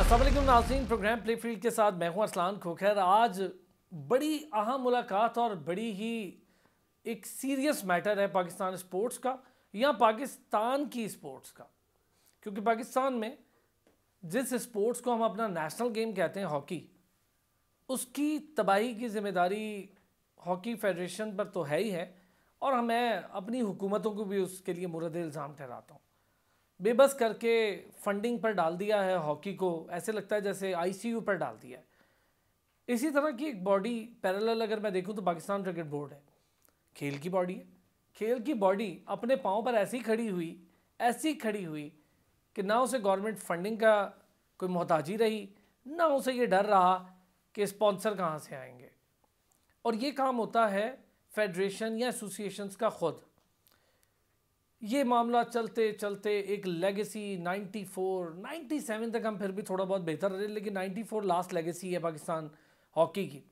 असलम नाजीन programme play field के साथ मैं हूँ असलान खोखर आज बड़ी अहम मुलाकात और बड़ी ही एक सीरियस मैटर है पाकिस्तान स्पोर्ट्स का या पाकिस्तान की स्पोर्ट्स का क्योंकि पाकिस्तान में जिस स्पोर्ट्स को हम अपना नेशनल गेम कहते हैं हॉकी उसकी तबाही की जिम्मेदारी हॉकी फेडरेशन पर तो है ही है और मैं अपनी हुकूमतों को भी उसके लिए मुरद इल्ज़ाम ठहराता हूँ बेबस करके फंडिंग पर डाल दिया है हॉकी को ऐसे लगता है जैसे आईसीयू पर डाल दिया है इसी तरह की एक बॉडी पैरेलल अगर मैं देखूं तो पाकिस्तान क्रिकेट बोर्ड है खेल की बॉडी है खेल की बॉडी अपने पाँव पर ऐसी खड़ी हुई ऐसी खड़ी हुई कि ना उसे गवर्नमेंट फंडिंग का कोई मोहताजी रही ना उसे ये डर रहा कि स्पॉन्सर कहाँ से आएंगे और ये काम होता है फेडरेशन या एसोसिएशंस का ख़ुद ये मामला चलते चलते एक लेगेसी 94, 97 तक हम फिर भी थोड़ा बहुत बेहतर रहे लेकिन 94 लास्ट लेगेसी है पाकिस्तान हॉकी की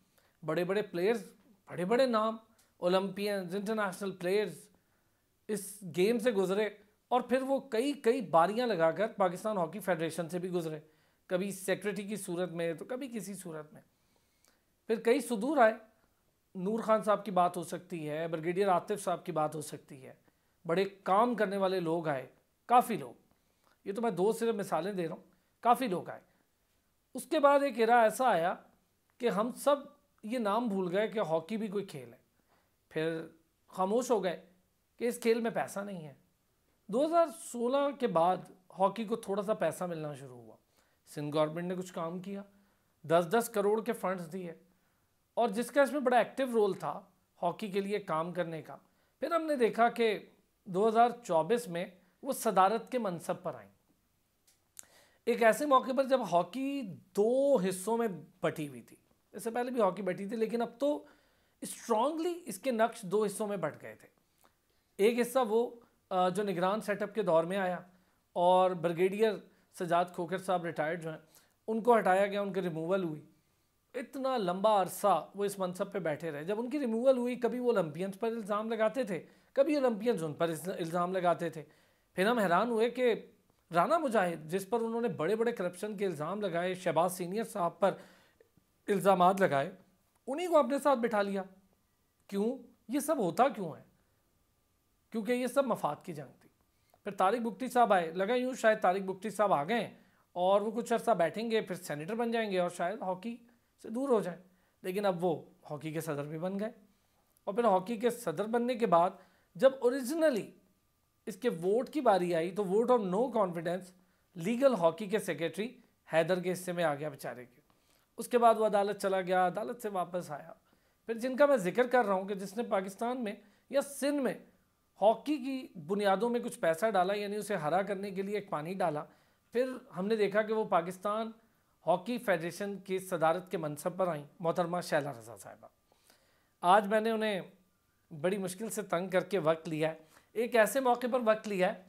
बड़े बड़े प्लेयर्स बड़े बड़े नाम ओलंपियंस इंटरनेशनल प्लेयर्स इस गेम से गुजरे और फिर वो कई कई बारियां लगाकर पाकिस्तान हॉकी फेडरेशन से भी गुजरे कभी सेक्रेटरी की सूरत में तो कभी किसी सूरत में फिर कई सुदूर आए नूर खान साहब की बात हो सकती है ब्रिगेडियर आतिफ साहब की बात हो सकती है बड़े काम करने वाले लोग आए काफ़ी लोग ये तो मैं दो सिर्फ मिसालें दे रहा हूँ काफ़ी लोग आए उसके बाद एक इरा ऐसा आया कि हम सब ये नाम भूल गए कि हॉकी भी कोई खेल है फिर खामोश हो गए कि इस खेल में पैसा नहीं है 2016 के बाद हॉकी को थोड़ा सा पैसा मिलना शुरू हुआ सिंध गवर्नमेंट ने कुछ काम किया दस दस करोड़ के फंड्स दिए और जिसका इसमें बड़ा एक्टिव रोल था हॉकी के लिए काम करने का फिर हमने देखा कि 2024 में वो सदारत के मनसब पर आई एक ऐसे मौके पर जब हॉकी दो हिस्सों में बटी हुई थी इससे पहले भी हॉकी बटी थी लेकिन अब तो स्ट्रांगली इसके नक्श दो हिस्सों में बट गए थे एक हिस्सा वो जो निगरान सेटअप के दौर में आया और ब्रिगेडियर सजाद खोखर साहब रिटायर्ड जो हैं उनको हटाया गया उनकी रिमूवल हुई इतना लंबा अरसा वो इस मनसब पे बैठे रहे जब उनकी रिमूवल हुई कभी वो ओलंपियंस पर इल्ज़ाम लगाते थे कभी ओलंपियंस उन पर इल्ज़ाम लगाते थे फिर हम हैरान हुए कि राना मुजाहिद जिस पर उन्होंने बड़े बड़े करप्शन के इल्ज़ाम लगाए शहबाज सीनियर साहब पर इल्ज़ाम लगाए उन्हीं को अपने साथ बिठा लिया क्यों ये सब होता क्यों है क्योंकि ये सब मफाद की जंग थी फिर तारिक बुकटी साहब आए लगा यूँ शायद तारिक बुकटी साहब आ गए और वो कुछ अर्सा बैठेंगे फिर सेनेटर बन जाएंगे और शायद हॉकी से दूर हो जाए लेकिन अब वो हॉकी के सदर भी बन गए और फिर हॉकी के सदर बनने के बाद जब ओरिजिनली इसके वोट की बारी आई तो vote of no confidence legal hockey के सेक्रेटरी हैदर के हिस्से में आ गया बेचारे के उसके बाद वो अदालत चला गया अदालत से वापस आया फिर जिनका मैं जिक्र कर रहा हूँ कि जिसने पाकिस्तान में या सिंध में हॉकी की बुनियादों में कुछ पैसा डाला यानी उसे हरा करने के लिए एक पानी डाला फिर हमने देखा कि वो पाकिस्तान हॉकी फेडरेशन की सदारत के मनसब पर आई मोहतरमा शैला रजा साहिबा आज मैंने उन्हें बड़ी मुश्किल से तंग करके वक्त लिया है एक ऐसे मौके पर वक्त लिया है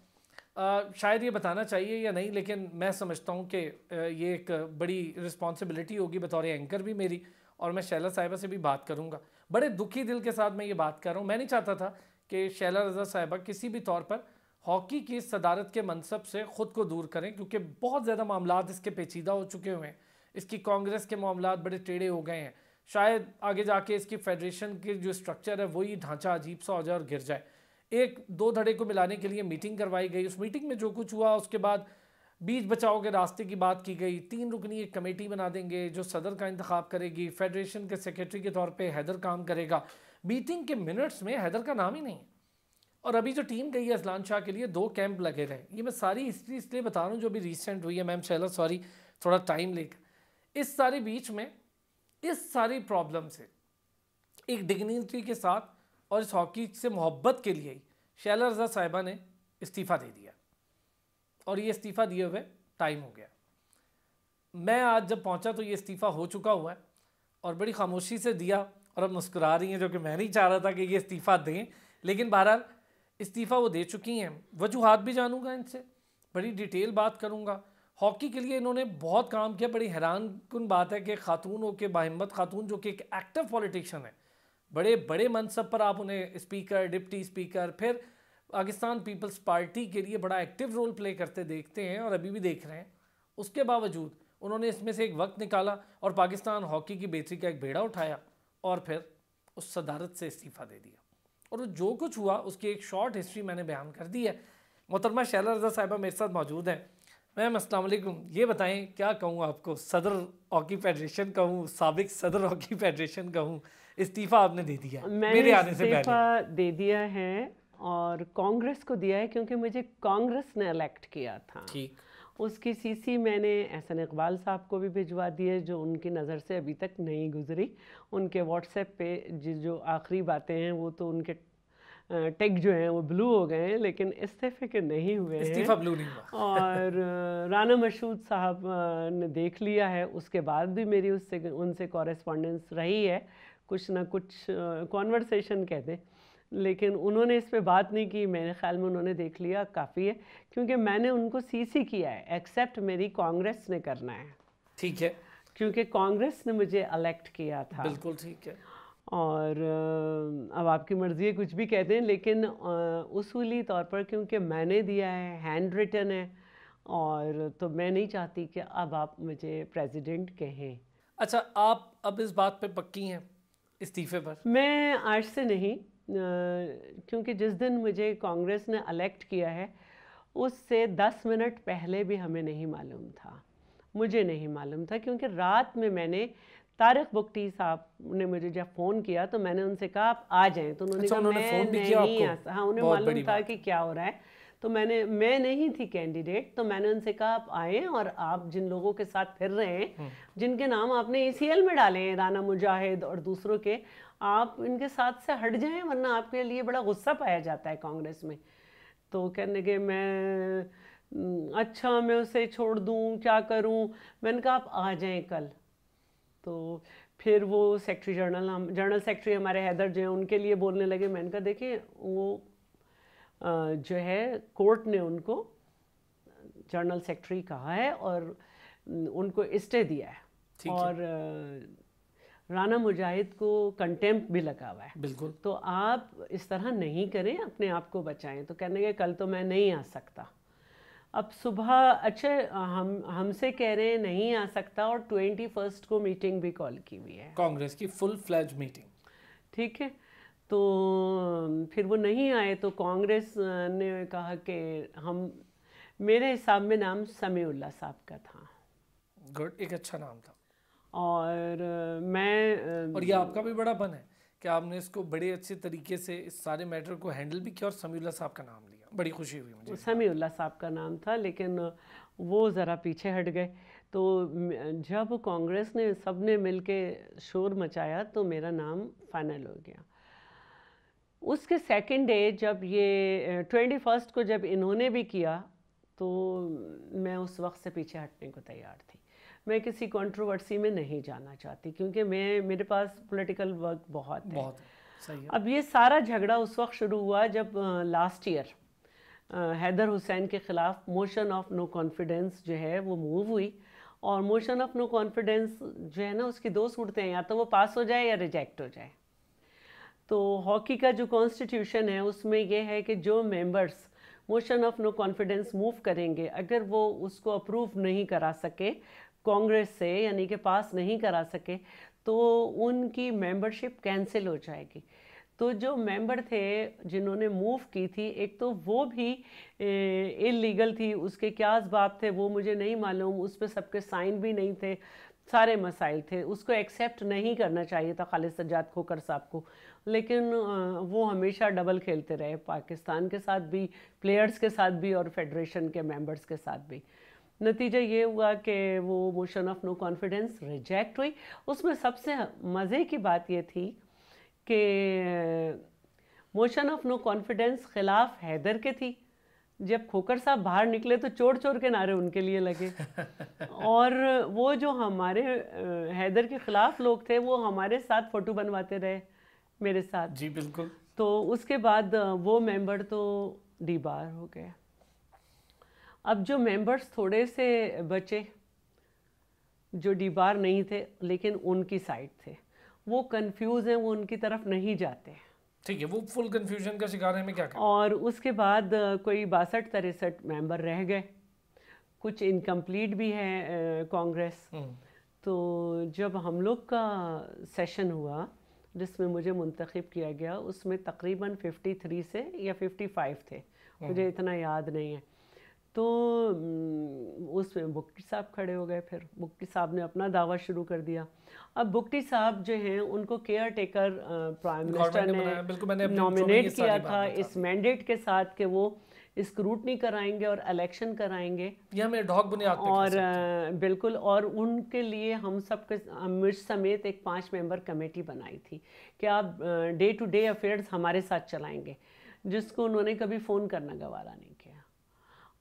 आ, शायद ये बताना चाहिए या नहीं लेकिन मैं समझता हूँ कि ये एक बड़ी रिस्पॉन्सिबिलिटी होगी बतौर एंकर भी मेरी और मैं शैला साहिबा से भी बात करूँगा बड़े दुखी दिल के साथ मैं ये बात कर रहा हूँ मैं नहीं चाहता था कि शैला रजा साहिबा किसी भी तौर पर हॉकी की सदारत के मनसब से ख़ुद को दूर करें क्योंकि बहुत ज़्यादा मामला इसके पेचीदा हो चुके हुए हैं इसकी कांग्रेस के मामला बड़े टेढ़े हो गए हैं शायद आगे जाके इसकी फेडरेशन के जो स्ट्रक्चर है वही ढांचा अजीब सा हो जाए और गिर जाए एक दो धड़े को मिलाने के लिए मीटिंग करवाई गई उस मीटिंग में जो कुछ हुआ उसके बाद बीच बचाओ के रास्ते की बात की गई तीन रुकनी एक कमेटी बना देंगे जो सदर का इंतखा करेगी फेडरेशन के सेक्रेटरी के तौर पे हैदर काम करेगा मीटिंग के मिनट्स में हैदर का नाम ही नहीं और अभी जो टीम गई है असलान शाह के लिए दो कैंप लगे रहे ये मैं सारी हिस्ट्री इसलिए बता रहा हूँ जो भी रिसेंट हुई है मैम शैला सॉरी थोड़ा टाइम लेकर इस सारे बीच में इस सारी प्रॉब्लम से एक डिग्निटी के साथ और इस हॉकी से मोहब्बत के लिए ही शैला रजा साहिबा ने इस्तीफ़ा दे दिया और ये इस्तीफ़ा दिए हुए टाइम हो गया मैं आज जब पहुंचा तो ये इस्तीफ़ा हो चुका हुआ है और बड़ी खामोशी से दिया और अब मुस्कुरा रही हैं जो कि मैं नहीं चाह रहा था कि ये इस्तीफ़ा दें लेकिन बहरहाल इस्तीफ़ा वो दे चुकी हैं वजूहत भी जानूंगा इनसे बड़ी डिटेल बात करूँगा हॉकी के लिए इन्होंने बहुत काम किया बड़ी हैरान कन बात है कि खातूनों के बाहिम्मत खातून जो कि एक एक्टिव पॉलिटिशियन है बड़े बड़े मनसब पर आप उन्हें स्पीकर डिप्टी स्पीकर फिर पाकिस्तान पीपल्स पार्टी के लिए बड़ा एक्टिव रोल प्ले करते देखते हैं और अभी भी देख रहे हैं उसके बावजूद उन्होंने इसमें से एक वक्त निकाला और पाकिस्तान हॉकी की बेहतरी का एक बेड़ा उठाया और फिर उस सदारत से इस्तीफ़ा दे दिया और जो कुछ हुआ उसकी एक शॉर्ट हिस्ट्री मैंने बयान कर दी है मोहतरमा शैला रजा साहिबा मेरे साथ मौजूद हैं मैम असल ये बताएं क्या कहूँ आपको सदर हॉकी फेडरेशन कहूँ सबक सदर हॉकी फेडरेशन कहूँ इस्तीफ़ा आपने दे दिया मेरे आने से पहले दे दिया है और कांग्रेस को दिया है क्योंकि मुझे कांग्रेस ने इलेक्ट किया था ठीक उसकी सीसी मैंने एहसन इकबाल साहब को भी भिजवा दी है जो उनकी नज़र से अभी तक नहीं गुजरी उनके व्हाट्सएप पे जो आखिरी बातें हैं वो तो उनके टेक जो है वो ब्लू हो गए हैं लेकिन इस्तीफे के नहीं हुए इस्तीफा ब्लू नहीं हुआ और राना मशहूद साहब ने देख लिया है उसके बाद भी मेरी उससे उनसे कॉरेस्पॉन्डेंस रही है कुछ ना कुछ कॉन्वर्सेशन कह दें लेकिन उन्होंने इस पर बात नहीं की मेरे ख्याल में उन्होंने देख लिया काफ़ी है क्योंकि मैंने उनको सीसी किया है एक्सेप्ट मेरी कांग्रेस ने करना है ठीक है क्योंकि कांग्रेस ने मुझे अलेक्ट किया था बिल्कुल ठीक है और अब आपकी मर्ज़ी है कुछ भी कहते हैं लेकिन उसूली तौर पर क्योंकि मैंने दिया है हैंड रिटन है और तो मैं नहीं चाहती कि अब आप मुझे प्रेसिडेंट कहें अच्छा आप अब इस बात पे पक्की हैं इस्तीफे पर मैं आज से नहीं क्योंकि जिस दिन मुझे कांग्रेस ने अलेक्ट किया है उससे दस मिनट पहले भी हमें नहीं मालूम था मुझे नहीं मालूम था क्योंकि रात में मैंने तारिक बुकटी साहब ने मुझे जब फ़ोन किया तो मैंने उनसे कहा आप आ जाएं तो उन्होंने अच्छा, कहा मैं नहीं आ हाँ उन्हें मालूम था कि क्या हो रहा है तो मैंने मैं नहीं थी कैंडिडेट तो मैंने उनसे कहा आप आएँ और आप जिन लोगों के साथ फिर रहे हैं हम्म। जिनके नाम आपने ए में डाले हैं राना मुजाहिद और दूसरों के आप इनके साथ से हट जाएं वरना आपके लिए बड़ा गुस्सा पाया जाता है कांग्रेस में तो कहने के मैं हम्म, अच्छा मैं उसे छोड़ दूँ क्या करूँ मैंने कहा आप आ जाएं कल तो फिर वो सेक्रेटरी जर्नल हम जर्नल सेक्रेटरी हमारे हैदर जो हैं उनके लिए बोलने लगे मैंने कहा देखिए वो जो है कोर्ट ने उनको जर्नल सेक्रेटरी कहा है और उनको इस्टे दिया है और राना मुजाहिद को कंटेम्प भी लगा हुआ है बिल्कुल तो आप इस तरह नहीं करें अपने आप को बचाएं तो कहने के कल तो मैं नहीं आ सकता अब सुबह अच्छा हम हमसे कह रहे हैं नहीं आ सकता और ट्वेंटी फर्स्ट को मीटिंग भी कॉल की हुई है कांग्रेस की फुल फ्लैज मीटिंग ठीक है तो फिर वो नहीं आए तो कांग्रेस ने कहा कि हम मेरे हिसाब में नाम उल्ला साहब का था गुड एक अच्छा नाम था और मैं और ये आपका भी बड़ा बन है कि आपने इसको बड़े अच्छे तरीके से इस सारे मैटर को हैंडल भी किया और समीउल्ला साहब का नाम लिया बड़ी खुशी हुई मुझे उल्ला साहब का नाम था लेकिन वो ज़रा पीछे हट गए तो जब कांग्रेस ने सब ने मिल के शोर मचाया तो मेरा नाम फाइनल हो गया उसके सेकंड डे जब ये ट्वेंटी फर्स्ट को जब इन्होंने भी किया तो मैं उस वक्त से पीछे हटने को तैयार थी मैं किसी कंट्रोवर्सी में नहीं जाना चाहती क्योंकि मैं मेरे पास पॉलिटिकल वर्क बहुत है बहुत सही है। अब ये सारा झगड़ा उस वक्त शुरू हुआ जब लास्ट ईयर हैदर हुसैन के ख़िलाफ़ मोशन ऑफ नो कॉन्फिडेंस जो है वो मूव हुई और मोशन ऑफ नो कॉन्फिडेंस जो है ना उसकी दो सूरतें हैं या तो वो पास हो जाए या रिजेक्ट हो जाए तो हॉकी का जो कॉन्स्टिट्यूशन है उसमें यह है कि जो members motion of no confidence move करेंगे अगर वो उसको अप्रूव नहीं करा सके कांग्रेस से यानी कि पास नहीं करा सके तो उनकी मेंबरशिप कैंसिल हो जाएगी तो जो मेंबर थे जिन्होंने मूव की थी एक तो वो भी इलीगल थी उसके क्या असबाब थे वो मुझे नहीं मालूम उस पर सबके साइन भी नहीं थे सारे मसाइल थे उसको एक्सेप्ट नहीं करना चाहिए था खालिद सज्जाद खोकर साहब को लेकिन वो हमेशा डबल खेलते रहे पाकिस्तान के साथ भी प्लेयर्स के साथ भी और फेडरेशन के मेंबर्स के साथ भी नतीजा ये हुआ कि वो motion of no confidence reject हुई उसमें सबसे मज़े की बात ये थी कि मोशन ऑफ नो कॉन्फिडेंस खिलाफ हैदर के थी जब खोकर साहब बाहर निकले तो चोर चोर के नारे उनके लिए लगे और वो जो हमारे हैदर के ख़िलाफ़ लोग थे वो हमारे साथ फ़ोटो बनवाते रहे मेरे साथ जी बिल्कुल तो उसके बाद वो मेंबर तो डीबार हो गए अब जो मेंबर्स थोड़े से बचे जो डीबार नहीं थे लेकिन उनकी साइड थे वो कंफ्यूज हैं वो उनकी तरफ नहीं जाते हैं ठीक है वो फुल कंफ्यूजन का शिकार है क्या करें? और उसके बाद कोई बासठ तिरसठ मेंबर रह गए कुछ इनकम्प्लीट भी है कांग्रेस हम्म। तो जब हम लोग का सेशन हुआ जिसमें मुझे मुंतखब किया गया उसमें तकरीबन 53 से या 55 थे मुझे हम्म। इतना याद नहीं है तो उस बुकटी साहब खड़े हो गए फिर बुक्टी साहब ने अपना दावा शुरू कर दिया अब बुकटी साहब जो हैं उनको केयर टेकर प्राइम मिनिस्टर ने नॉमिनेट किया था इस मैंडेट के साथ कि वो स्क्रूटनी कराएंगे और इलेक्शन कराएंगे ये और बिल्कुल और उनके लिए हम सब के मिर्च समेत एक पांच मेंबर कमेटी बनाई थी कि आप डे टू डे अफेयर्स हमारे साथ चलाएंगे जिसको उन्होंने कभी फ़ोन करना गवारा नहीं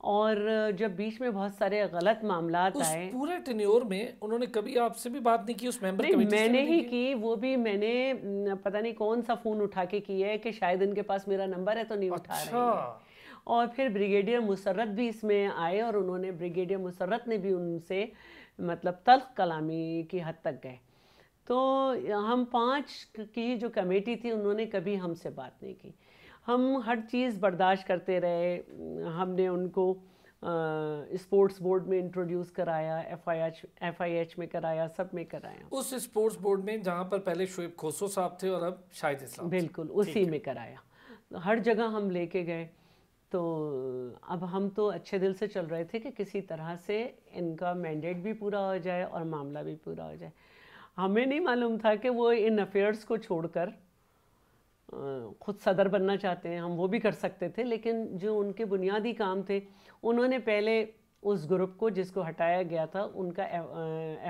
और जब बीच में बहुत सारे गलत मामला आए पूरे टेन्योर में उन्होंने कभी आपसे भी बात नहीं की उस मेंबर नहीं, मैंने ही की? की वो भी मैंने पता नहीं कौन सा फ़ोन उठा के किया है कि शायद इनके पास मेरा नंबर है तो नहीं अच्छा। उठा रहे अच्छा। और फिर ब्रिगेडियर मुसरत भी इसमें आए और उन्होंने ब्रिगेडियर मुसरत ने भी उनसे मतलब तल्ख कलामी की हद तक गए तो हम पाँच की जो कमेटी थी उन्होंने कभी हमसे बात नहीं की हम हर चीज़ बर्दाश्त करते रहे हमने उनको स्पोर्ट्स बोर्ड में इंट्रोड्यूस कराया एफआईएच एफआईएच में कराया सब में कराया उस स्पोर्ट्स बोर्ड में जहाँ पर पहले शुएब खोसो साहब थे और अब शाहिद इस्लाम बिल्कुल उसी में कराया तो हर जगह हम लेके गए तो अब हम तो अच्छे दिल से चल रहे थे कि किसी तरह से इनका मैंडेट भी पूरा हो जाए और मामला भी पूरा हो जाए हमें नहीं मालूम था कि वो इन अफेयर्स को छोड़कर खुद सदर बनना चाहते हैं हम वो भी कर सकते थे लेकिन जो उनके बुनियादी काम थे उन्होंने पहले उस ग्रुप को जिसको हटाया गया था उनका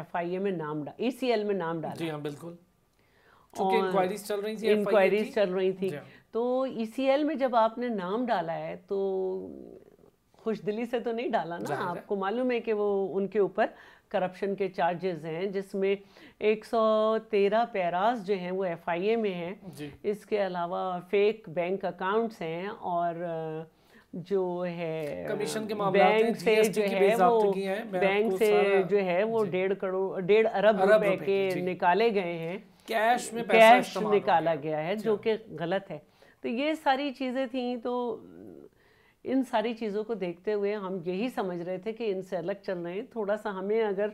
एफ आई ए में नाम डाल ए e सी एल में नाम डाला जी हाँ बिल्कुल इंक्वायरीज चल रही थी इंक्वायरीज चल रही थी हाँ। तो ई सी एल में जब आपने नाम डाला है तो खुश दिली से तो नहीं डाला ना आपको मालूम है कि वो उनके ऊपर करप्शन के चार्जेस हैं जिसमें 113 पैरास जो हैं वो एफआईए में हैं इसके अलावा फेक बैंक अकाउंट्स हैं और जो है कमीशन के बैंक से जो है वो बैंक से जो है वो डेढ़ करोड़ डेढ़ अरब रुपए के निकाले गए हैं कैश में कैश निकाला गया है जो कि गलत है तो ये सारी चीज़ें थी तो इन सारी चीज़ों को देखते हुए हम यही समझ रहे थे कि इनसे अलग चल रहे हैं थोड़ा सा हमें अगर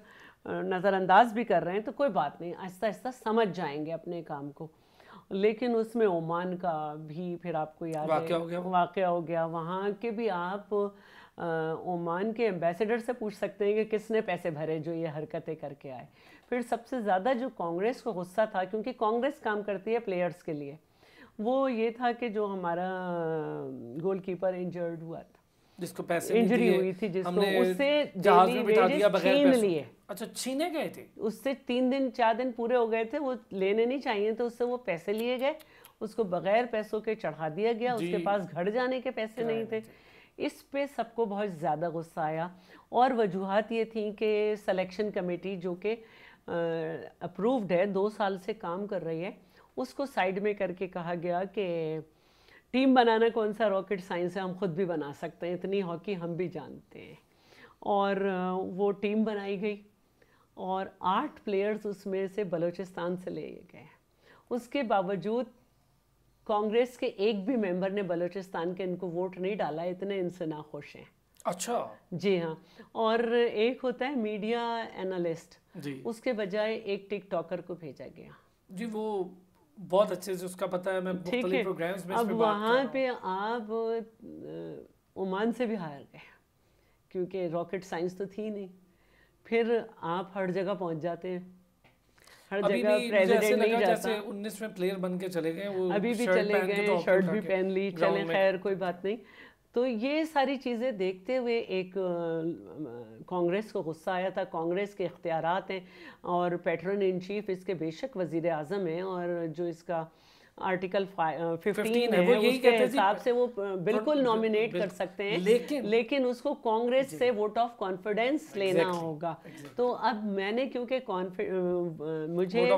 नज़रअंदाज भी कर रहे हैं तो कोई बात नहीं आहिस्ता आहिस्ता समझ जाएंगे अपने काम को लेकिन उसमें ओमान का भी फिर आपको याद वाक्य हो गया वाक़ हो गया वहाँ के भी आप ओमान के एम्बेसडर से पूछ सकते हैं कि किसने पैसे भरे जो ये हरकतें करके आए फिर सबसे ज़्यादा जो कांग्रेस को गुस्सा था क्योंकि कांग्रेस काम करती है प्लेयर्स के लिए वो ये था कि जो हमारा गोलकीपर इंजर्ड हुआ था जिसको पैसे इंजरी हुई थी जिसको उससे छीन लिए अच्छा छीने गए थे उससे तीन दिन चार दिन पूरे हो गए थे वो लेने नहीं चाहिए थे उससे वो पैसे लिए गए उसको बगैर पैसों के चढ़ा दिया गया उसके पास घर जाने के पैसे नहीं थे इस पे सबको बहुत ज़्यादा गुस्सा आया और वजूहत ये थी कि सलेक्शन कमेटी जो कि अप्रूव्ड है दो साल से काम कर रही है उसको साइड में करके कहा गया कि टीम बनाना कौन सा रॉकेट साइंस है हम खुद भी बना सकते हैं इतनी हॉकी हम भी जानते हैं और वो टीम बनाई गई और आठ प्लेयर्स उसमें से बलूचिस्तान से ले गए उसके बावजूद कांग्रेस के एक भी मेंबर ने बलूचिस्तान के इनको वोट नहीं डाला इतने इनसे ना खुश हैं अच्छा जी हाँ और एक होता है मीडिया एनालिस्ट जी उसके बजाय एक टिकटॉकर को भेजा गया जी वो बहुत अच्छे से उसका पता है मैं ठीक है प्रोग्राम्स में अब वहाँ पे आप ओमान से भी हार गए क्योंकि रॉकेट साइंस तो थी नहीं फिर आप हर जगह पहुंच जाते हैं हर जगह प्रेसिडेंट नहीं जाता जैसे में प्लेयर बन के चले गए अभी भी चले गए शर्ट भी पहन ली चले खैर कोई बात नहीं तो ये सारी चीज़ें देखते हुए एक कांग्रेस को गुस्सा आया था कांग्रेस के इख्तियारत हैं और पेट्रन इन चीफ इसके बेशक वज़ी अजम हैं और जो इसका आर्टिकल फिफ्टीन है, है वो यही हिसाब से वो बिल्कुल नॉमिनेट कर सकते हैं लेकिन लेकिन उसको कांग्रेस से वोट ऑफ कॉन्फिडेंस लेना होगा exactly. तो अब मैंने क्योंकि मुझे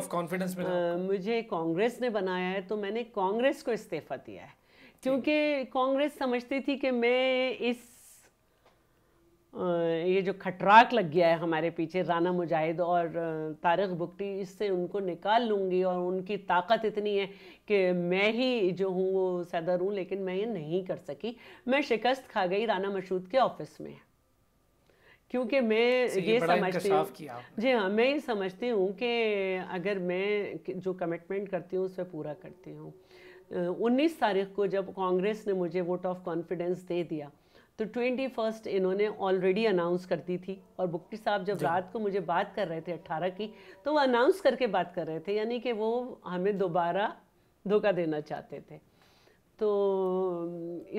मुझे कांग्रेस ने बनाया है तो मैंने कांग्रेस को इस्तीफा दिया है क्योंकि कांग्रेस समझती थी कि मैं इस ये जो खटराक लग गया है हमारे पीछे राना मुजाहिद और तारक बुकटी इससे उनको निकाल लूँगी और उनकी ताकत इतनी है कि मैं ही जो हूँ वो सदर हूँ लेकिन मैं ये नहीं कर सकी मैं शिकस्त खा गई राना मशहूद के ऑफिस में क्योंकि मैं ये समझती हूँ जी हाँ मैं ये समझती हूँ कि अगर मैं जो कमिटमेंट करती हूँ उस पर पूरा करती हूँ 19 तारीख को जब कांग्रेस ने मुझे वोट ऑफ कॉन्फिडेंस दे दिया तो ट्वेंटी फर्स्ट इन्होंने ऑलरेडी अनाउंस कर दी थी और बुक्टी साहब जब रात को मुझे बात कर रहे थे अट्ठारह की तो वो अनाउंस करके बात कर रहे थे यानी कि वो हमें दोबारा धोखा देना चाहते थे तो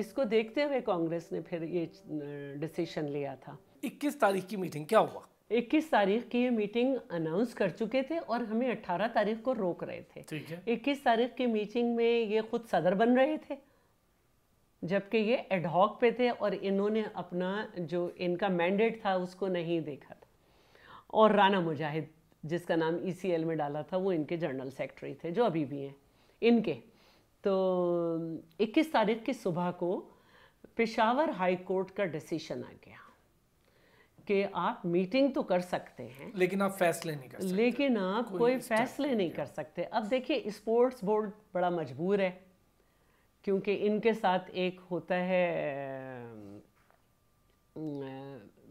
इसको देखते हुए कांग्रेस ने फिर ये डिसीशन लिया था 21 तारीख की मीटिंग क्या हुआ इक्कीस तारीख की ये मीटिंग अनाउंस कर चुके थे और हमें अट्ठारह तारीख को रोक रहे थे ठीक है इक्कीस तारीख की मीटिंग में ये खुद सदर बन रहे थे जबकि ये एडहॉक पे थे और इन्होंने अपना जो इनका मैंडेट था उसको नहीं देखा था और राना मुजाहिद जिसका नाम ई e में डाला था वो इनके जनरल सेक्रेटरी थे जो अभी भी हैं इनके तो 21 तारीख की सुबह को पेशावर हाई कोर्ट का डिसीशन आ गया कि आप मीटिंग तो कर सकते हैं लेकिन आप फैसले नहीं कर सकते लेकिन आप कोई, कोई फैसले नहीं कर सकते अब देखिए स्पोर्ट्स बोर्ड बड़ा मजबूर है क्योंकि इनके साथ एक होता है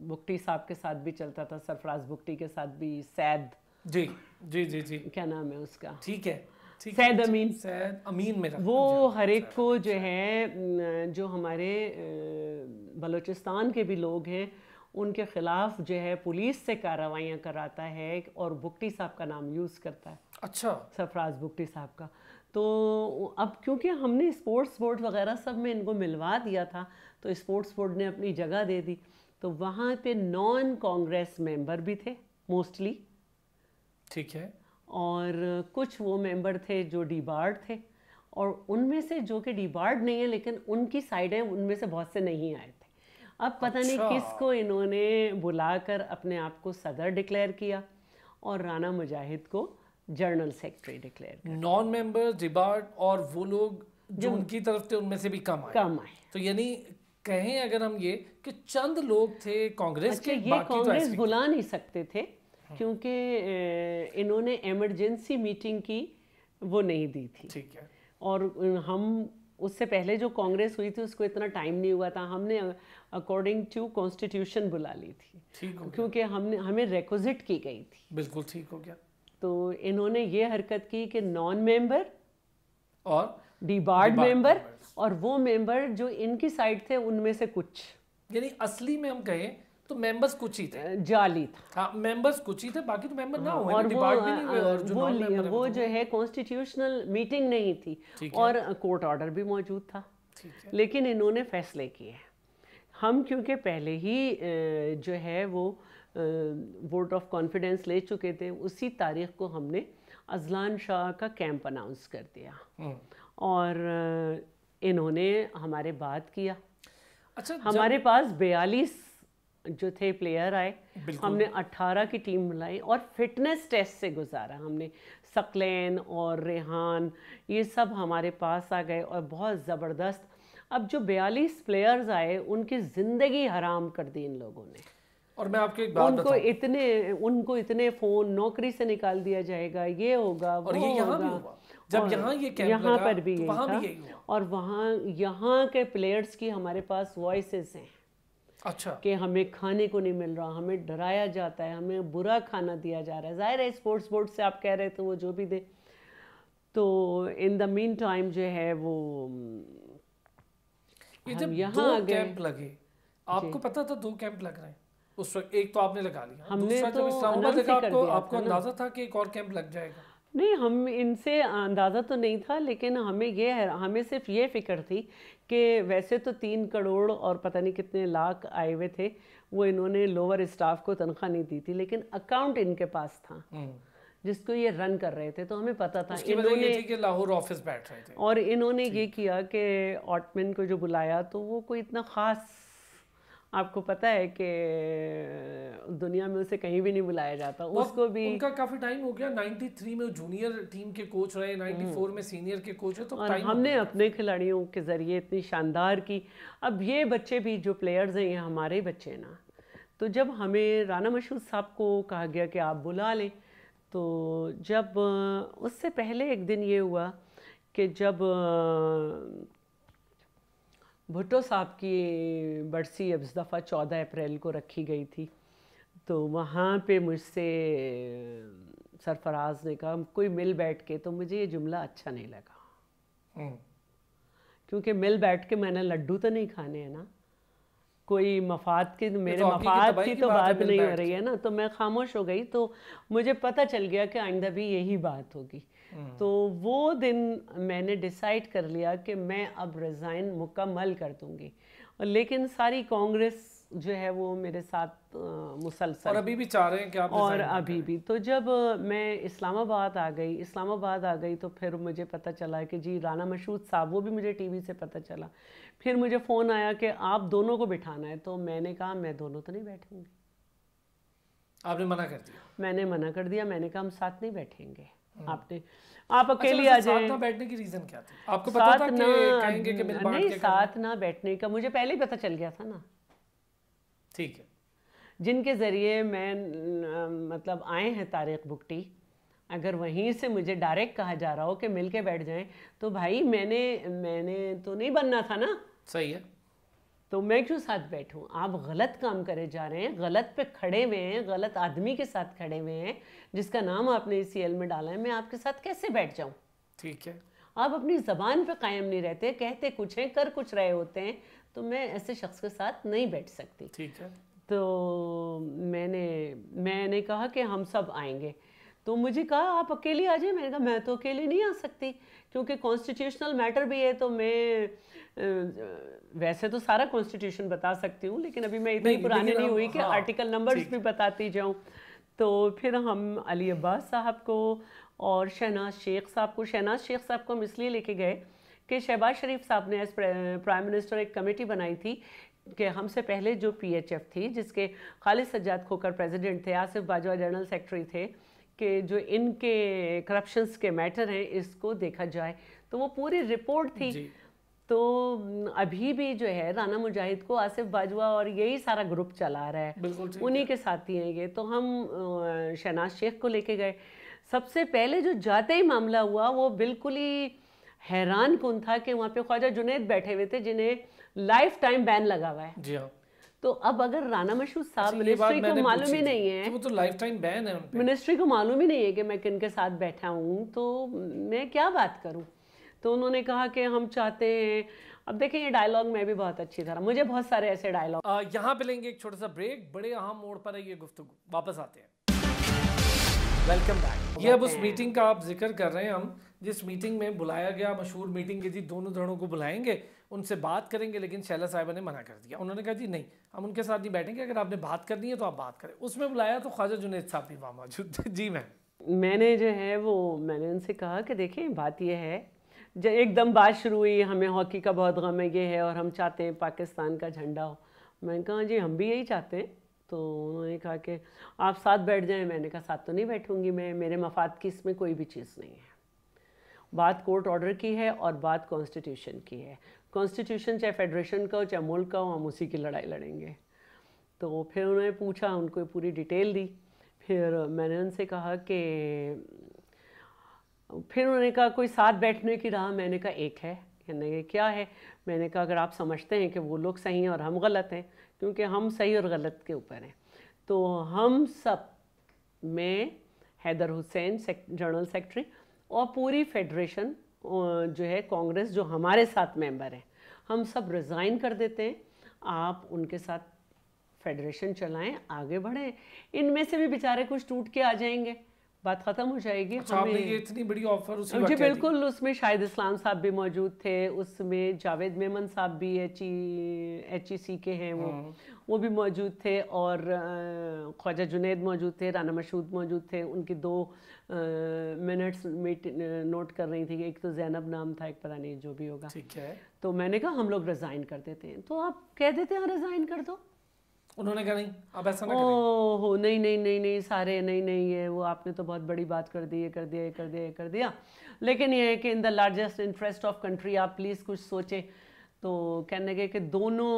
बुकटी साहब के साथ भी चलता था सरफराज बुकटी के साथ भी सैद जी जी जी जी क्या नाम है उसका ठीक है सैद अमीन सैद अमीन मेरा वो हर एक को जो है जो हमारे बलूचिस्तान के भी लोग हैं उनके खिलाफ जो है पुलिस से कार्रवाइयाँ कराता है और बुकटी साहब का नाम यूज़ करता है अच्छा सरफराज बुकटी साहब का तो अब क्योंकि हमने स्पोर्ट्स बोर्ड वगैरह सब में इनको मिलवा दिया था तो स्पोर्ट्स बोर्ड ने अपनी जगह दे दी तो वहाँ पे नॉन कांग्रेस मेंबर भी थे मोस्टली ठीक है और कुछ वो मेंबर थे जो डिबार्ड थे और उनमें से जो कि डिबार्ड नहीं है लेकिन उनकी साइड है उनमें से बहुत से नहीं आए अब पता अच्छा। नहीं किसको इन्होंने बुलाकर अपने आप को सदर डिक्लेयर किया और राना मुजाहिद को general secretary declare non member debarred और वो लोग जो उनकी तरफ थे उनमें से भी कम आए कम आए तो यानी कहें अगर हम ये कि चंद लोग थे कांग्रेस अच्छा, के ये तो कांग्रेस तो बुला नहीं सकते थे हाँ। क्योंकि इन्होंने इमरजेंसी मीटिंग की वो नहीं दी थी ठीक है और हम उससे पहले जो कांग्रेस हुई थी उसको इतना टाइम नहीं हुआ था हमने अकॉर्डिंग टू कॉन्स्टिट्यूशन बुला ली थी ठीक हो क्योंकि हमने हमें रेकोजिट की गई थी बिल्कुल ठीक हो गया तो इन्होंने ये हरकत की कि नॉन मेंबर और डिबार्ड मेंबर और वो मेंबर जो इनकी साइड थे उनमें से कुछ यानी असली में हम कहें तो मेंबर्स कुछ ही थे जाली था हाँ मेंबर्स कुछ ही थे बाकी तो मेंबर ना हाँ, हुए और वो, भी नहीं हुए और जो वो, वो जो तो- है कॉन्स्टिट्यूशनल मीटिंग नहीं थी और कोर्ट ऑर्डर भी मौजूद था लेकिन इन्होंने फैसले किए हम क्योंकि पहले ही जो है वो वोट ऑफ कॉन्फिडेंस ले चुके थे उसी तारीख को हमने अजलान शाह का कैंप अनाउंस कर दिया हम्म। और इन्होंने हमारे बात किया अच्छा हमारे पास बयालीस जो थे प्लेयर आए हमने 18 की टीम बुलाई और फिटनेस टेस्ट से गुजारा हमने सकलैन और रेहान ये सब हमारे पास आ गए और बहुत ज़बरदस्त अब जो 42 प्लेयर्स आए उनकी ज़िंदगी हराम कर दी इन लोगों ने और मैं आपको एक बात उनको इतने उनको इतने फ़ोन नौकरी से निकाल दिया जाएगा ये होगा और ये यहाँ होगा जब यहाँ ये कैंप यहाँ पर भी तो ये था भी और वहाँ यहाँ के प्लेयर्स की हमारे पास वॉइसेस हैं अच्छा कि हमें खाने को नहीं मिल रहा हमें डराया जाता है हमें बुरा खाना दिया जा रहा है जाहिर है स्पोर्ट्स बोर्ड से आप कह रहे थे वो जो भी दे तो इन द मीन टाइम जो है वो ये जब दो कैंप लगे आपको पता था दो कैंप लग रहे हैं उस वक्त एक तो आपने लगा लिया हमने तो इस्लामाबाद लगा आपको आपको अंदाजा था कि एक और कैंप लग जाएगा नहीं हम इनसे अंदाज़ा तो नहीं था लेकिन हमें ये हमें सिर्फ ये फ़िक्र थी कि वैसे तो तीन करोड़ और पता नहीं कितने लाख आए हुए थे वो इन्होंने लोअर स्टाफ को तनख्वाह नहीं दी थी लेकिन अकाउंट इनके पास था हम्म। जिसको ये रन कर रहे थे तो हमें पता था इन्होंने कि लाहौर ऑफिस बैठ रहे थे और इन्होंने ये किया कि ऑटमैन को जो बुलाया तो वो कोई इतना ख़ास आपको पता है कि दुनिया में उसे कहीं भी नहीं बुलाया जाता उसको भी उनका काफी टाइम हो गया 93 में जूनियर टीम के कोच रहे 94 हम्म। में सीनियर के कोच है तो और हमने अपने खिलाड़ियों के जरिए इतनी शानदार की अब ये बच्चे भी जो प्लेयर्स हैं ये हमारे बच्चे हैं ना तो जब हमें राना मशहूर साहब को कहा गया कि आप बुला लें तो जब उससे पहले एक दिन ये हुआ कि जब भुट्टो साहब की बरसी अब दफ़ा चौदह अप्रैल को रखी गई थी तो वहाँ पे मुझसे सरफराज ने कहा कोई मिल बैठ के तो मुझे ये जुमला अच्छा नहीं लगा हम्म। क्योंकि मिल बैठ के मैंने लड्डू तो नहीं खाने हैं ना कोई मफाद की मेरे तो मफाद की, की तो बात, बात नहीं हो रही है ना तो मैं खामोश हो गई तो मुझे पता चल गया कि आइंदा भी यही बात होगी हम्म। तो वो दिन मैंने डिसाइड कर लिया कि मैं अब रिज़ाइन मुकम्मल कर दूंगी और लेकिन सारी कांग्रेस जो है वो मेरे साथ मुसलसल और अभी भी चाह रहे हैं कि आप और अभी भी तो जब मैं इस्लामाबाद आ गई इस्लामाबाद आ गई तो फिर मुझे पता चला कि जी राना मशहूद साहब वो भी मुझे टीवी से पता चला फिर मुझे फ़ोन आया कि आप दोनों को बिठाना है तो मैंने कहा मैं दोनों तो नहीं बैठूंगी आपने मना कर दिया मैंने मना कर दिया मैंने कहा हम साथ नहीं बैठेंगे हम्म। आपने आप अकेले अच्छा, आ जाए बैठने की रीज़न क्या थी आपको पता था कि कहेंगे कि नहीं साथ ना बैठने का मुझे पहले ही पता चल गया था ना ठीक है जिनके ज़रिए मैं मतलब आए हैं तारिक बुकटी अगर वहीं से मुझे डायरेक्ट कहा जा रहा हो कि मिल के बैठ जाएं तो भाई मैंने मैंने तो नहीं बनना था ना सही है तो मैं क्यों साथ बैठूं आप गलत काम करे जा रहे हैं गलत पे खड़े हुए हैं गलत आदमी के साथ खड़े हुए हैं जिसका नाम आपने इस सीएल में डाला है मैं आपके साथ कैसे बैठ जाऊं ठीक है आप अपनी ज़बान पे कायम नहीं रहते कहते कुछ हैं कर कुछ रहे होते हैं तो मैं ऐसे शख्स के साथ नहीं बैठ सकती ठीक है तो मैंने मैंने कहा कि हम सब आएंगे तो मुझे कहा आप अकेली आ जाए मैंने कहा मैं तो अकेली नहीं आ सकती क्योंकि कॉन्स्टिट्यूशनल मैटर भी है तो मैं वैसे तो सारा कॉन्स्टिट्यूशन बता सकती हूँ लेकिन अभी मैं इतनी पुरानी नहीं हुई कि आर्टिकल हाँ, नंबर्स भी बताती जाऊँ तो फिर हम अली अब्बास साहब को और शहनाज शेख साहब को शहनाज शेख साहब को हम इसलिए लेके गए कि शहबाज शरीफ साहब ने एज प्राइम मिनिस्टर एक कमेटी बनाई थी कि हमसे पहले जो पीएचएफ थी जिसके खालिद सज्जाद खोकर प्रेसिडेंट थे आसिफ बाजवा जनरल सेक्रेटरी थे के जो इनके करप्शंस के मैटर हैं इसको देखा जाए तो वो पूरी रिपोर्ट थी तो अभी भी जो है राना मुजाहिद को आसिफ बाजवा और यही सारा ग्रुप चला रहा है उन्हीं के साथी हैं ये तो हम शहनाज शेख को लेके गए सबसे पहले जो जाते ही मामला हुआ वो बिल्कुल ही हैरान कन था कि वहाँ पे ख्वाजा जुनेद बैठे हुए थे जिन्हें लाइफ टाइम बैन लगा हुआ है जी हाँ तो अब अगर राना मशहूर अच्छा, साहब मिनिस्ट्री को मालूम ही नहीं है वो तो लाइफ टाइम बैन है मिनिस्ट्री को मालूम ही नहीं है कि मैं किन के साथ बैठा हूँ तो मैं क्या बात करूँ तो उन्होंने कहा कि हम चाहते हैं अब देखें ये डायलॉग में भी बहुत अच्छी तरह मुझे बहुत सारे ऐसे डायलॉग यहाँ पे लेंगे एक छोटा सा ब्रेक बड़े अहम मोड़ पर है ये गुफ्तु वापस आते हैं वेलकम बैक ये अब उस मीटिंग का आप जिक्र कर रहे हैं हम जिस मीटिंग में बुलाया गया मशहूर मीटिंग के जी दोनों धड़ों को बुलाएंगे उनसे बात करेंगे लेकिन शैला साहिबा ने मना कर दिया उन्होंने कहा जी नहीं हम उनके साथ नहीं बैठेंगे अगर आपने बात करनी है तो आप बात करें उसमें बुलाया तो ख्वाजा जुनेद साहब भी वहाँ मौजूद थे जी मैम मैंने जो है वो मैंने उनसे कहा कि देखें बात यह है जब एकदम बात शुरू हुई हमें हॉकी का बहुत गम है ये है और हम चाहते हैं पाकिस्तान का झंडा हो मैंने कहा जी हम भी यही चाहते हैं तो उन्होंने कहा कि आप साथ बैठ जाएं मैंने कहा साथ तो नहीं बैठूंगी मैं मेरे मफाद की इसमें कोई भी चीज़ नहीं है बात कोर्ट ऑर्डर की है और बात कॉन्स्टिट्यूशन की है कॉन्स्टिट्यूशन चाहे फेडरेशन का हो चाहे मुल्क का हो हम उसी की लड़ाई लड़ेंगे तो फिर उन्होंने पूछा उनको पूरी डिटेल दी फिर मैंने उनसे कहा कि फिर उन्होंने कहा कोई साथ बैठने की राह मैंने कहा एक है कहने के क्या है मैंने कहा अगर आप समझते हैं कि वो लोग सही हैं और हम गलत हैं क्योंकि हम सही और गलत के ऊपर हैं तो हम सब में हैदर हुसैन जनरल सेक्रेटरी और पूरी फेडरेशन जो है कांग्रेस जो हमारे साथ मेंबर हैं हम सब रिज़ाइन कर देते हैं आप उनके साथ फेडरेशन चलाएं आगे बढ़ें इनमें से भी बेचारे कुछ टूट के आ जाएंगे बात खत्म हो जाएगी अच्छा, हमें ये इतनी बड़ी ऑफर उसी बिल्कुल उसमें शाहिद इस्लाम साहब भी मौजूद थे उसमें जावेद मेमन साहब भी एच एच ई सी के हैं वो हाँ। वो भी मौजूद थे और ख्वाजा जुनेद मौजूद थे राना मशहूद मौजूद थे उनकी दो मिनट्स मीट नोट कर रही थी एक तो जैनब नाम था एक पता नहीं जो भी होगा ठीक है तो मैंने कहा हम लोग रिज़ाइन कर देते हैं तो आप कह देते हैं रिज़ाइन हाँ, कर दो उन्होंने कहा नहीं अब ऐसा ना करें हो नहीं नहीं नहीं नहीं सारे नहीं नहीं ये वो आपने तो बहुत बड़ी बात कर दी ये कर दिया ये कर दिया ये कर दिया लेकिन ये है कि in the largest interest of country आप प्लीज़ कुछ सोचें तो कहने लगे कि दोनों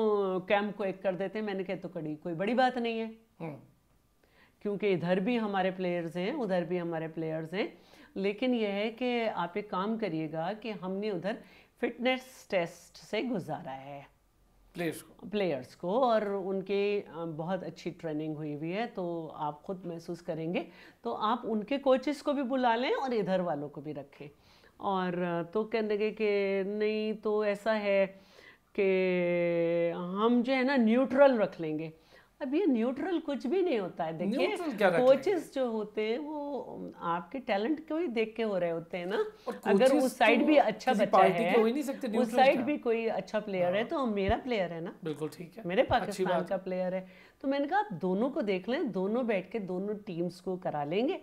कैंप को एक कर देते मैंने कहा तो कड़ी कोई बड़ी बात नहीं है हम्म। क्योंकि इधर भी हमारे प्लेयर्स हैं उधर भी हमारे प्लेयर्स हैं लेकिन यह है कि आप एक काम करिएगा कि हमने उधर फिटनेस टेस्ट से गुजारा है प्लेयर्स को प्लेयर्स को और उनके बहुत अच्छी ट्रेनिंग हुई हुई है तो आप खुद महसूस करेंगे तो आप उनके कोचेस को भी बुला लें और इधर वालों को भी रखें और तो कहने लगे कि नहीं तो ऐसा है कि हम जो है ना न्यूट्रल रख लेंगे अब ये न्यूट्रल कुछ भी नहीं होता है देखिए कोचेस जो होते हैं वो आपके टैलेंट को ही देख के हो रहे होते हैं ना अगर उस साइड तो भी अच्छा बच्चा है उस साइड भी कोई अच्छा प्लेयर है हाँ। तो मेरा प्लेयर है ना बिल्कुल ठीक है मेरे पाकिस्तान का प्लेयर है तो मैंने कहा आप दोनों को देख लें दोनों बैठ के दोनों टीम्स को करा लेंगे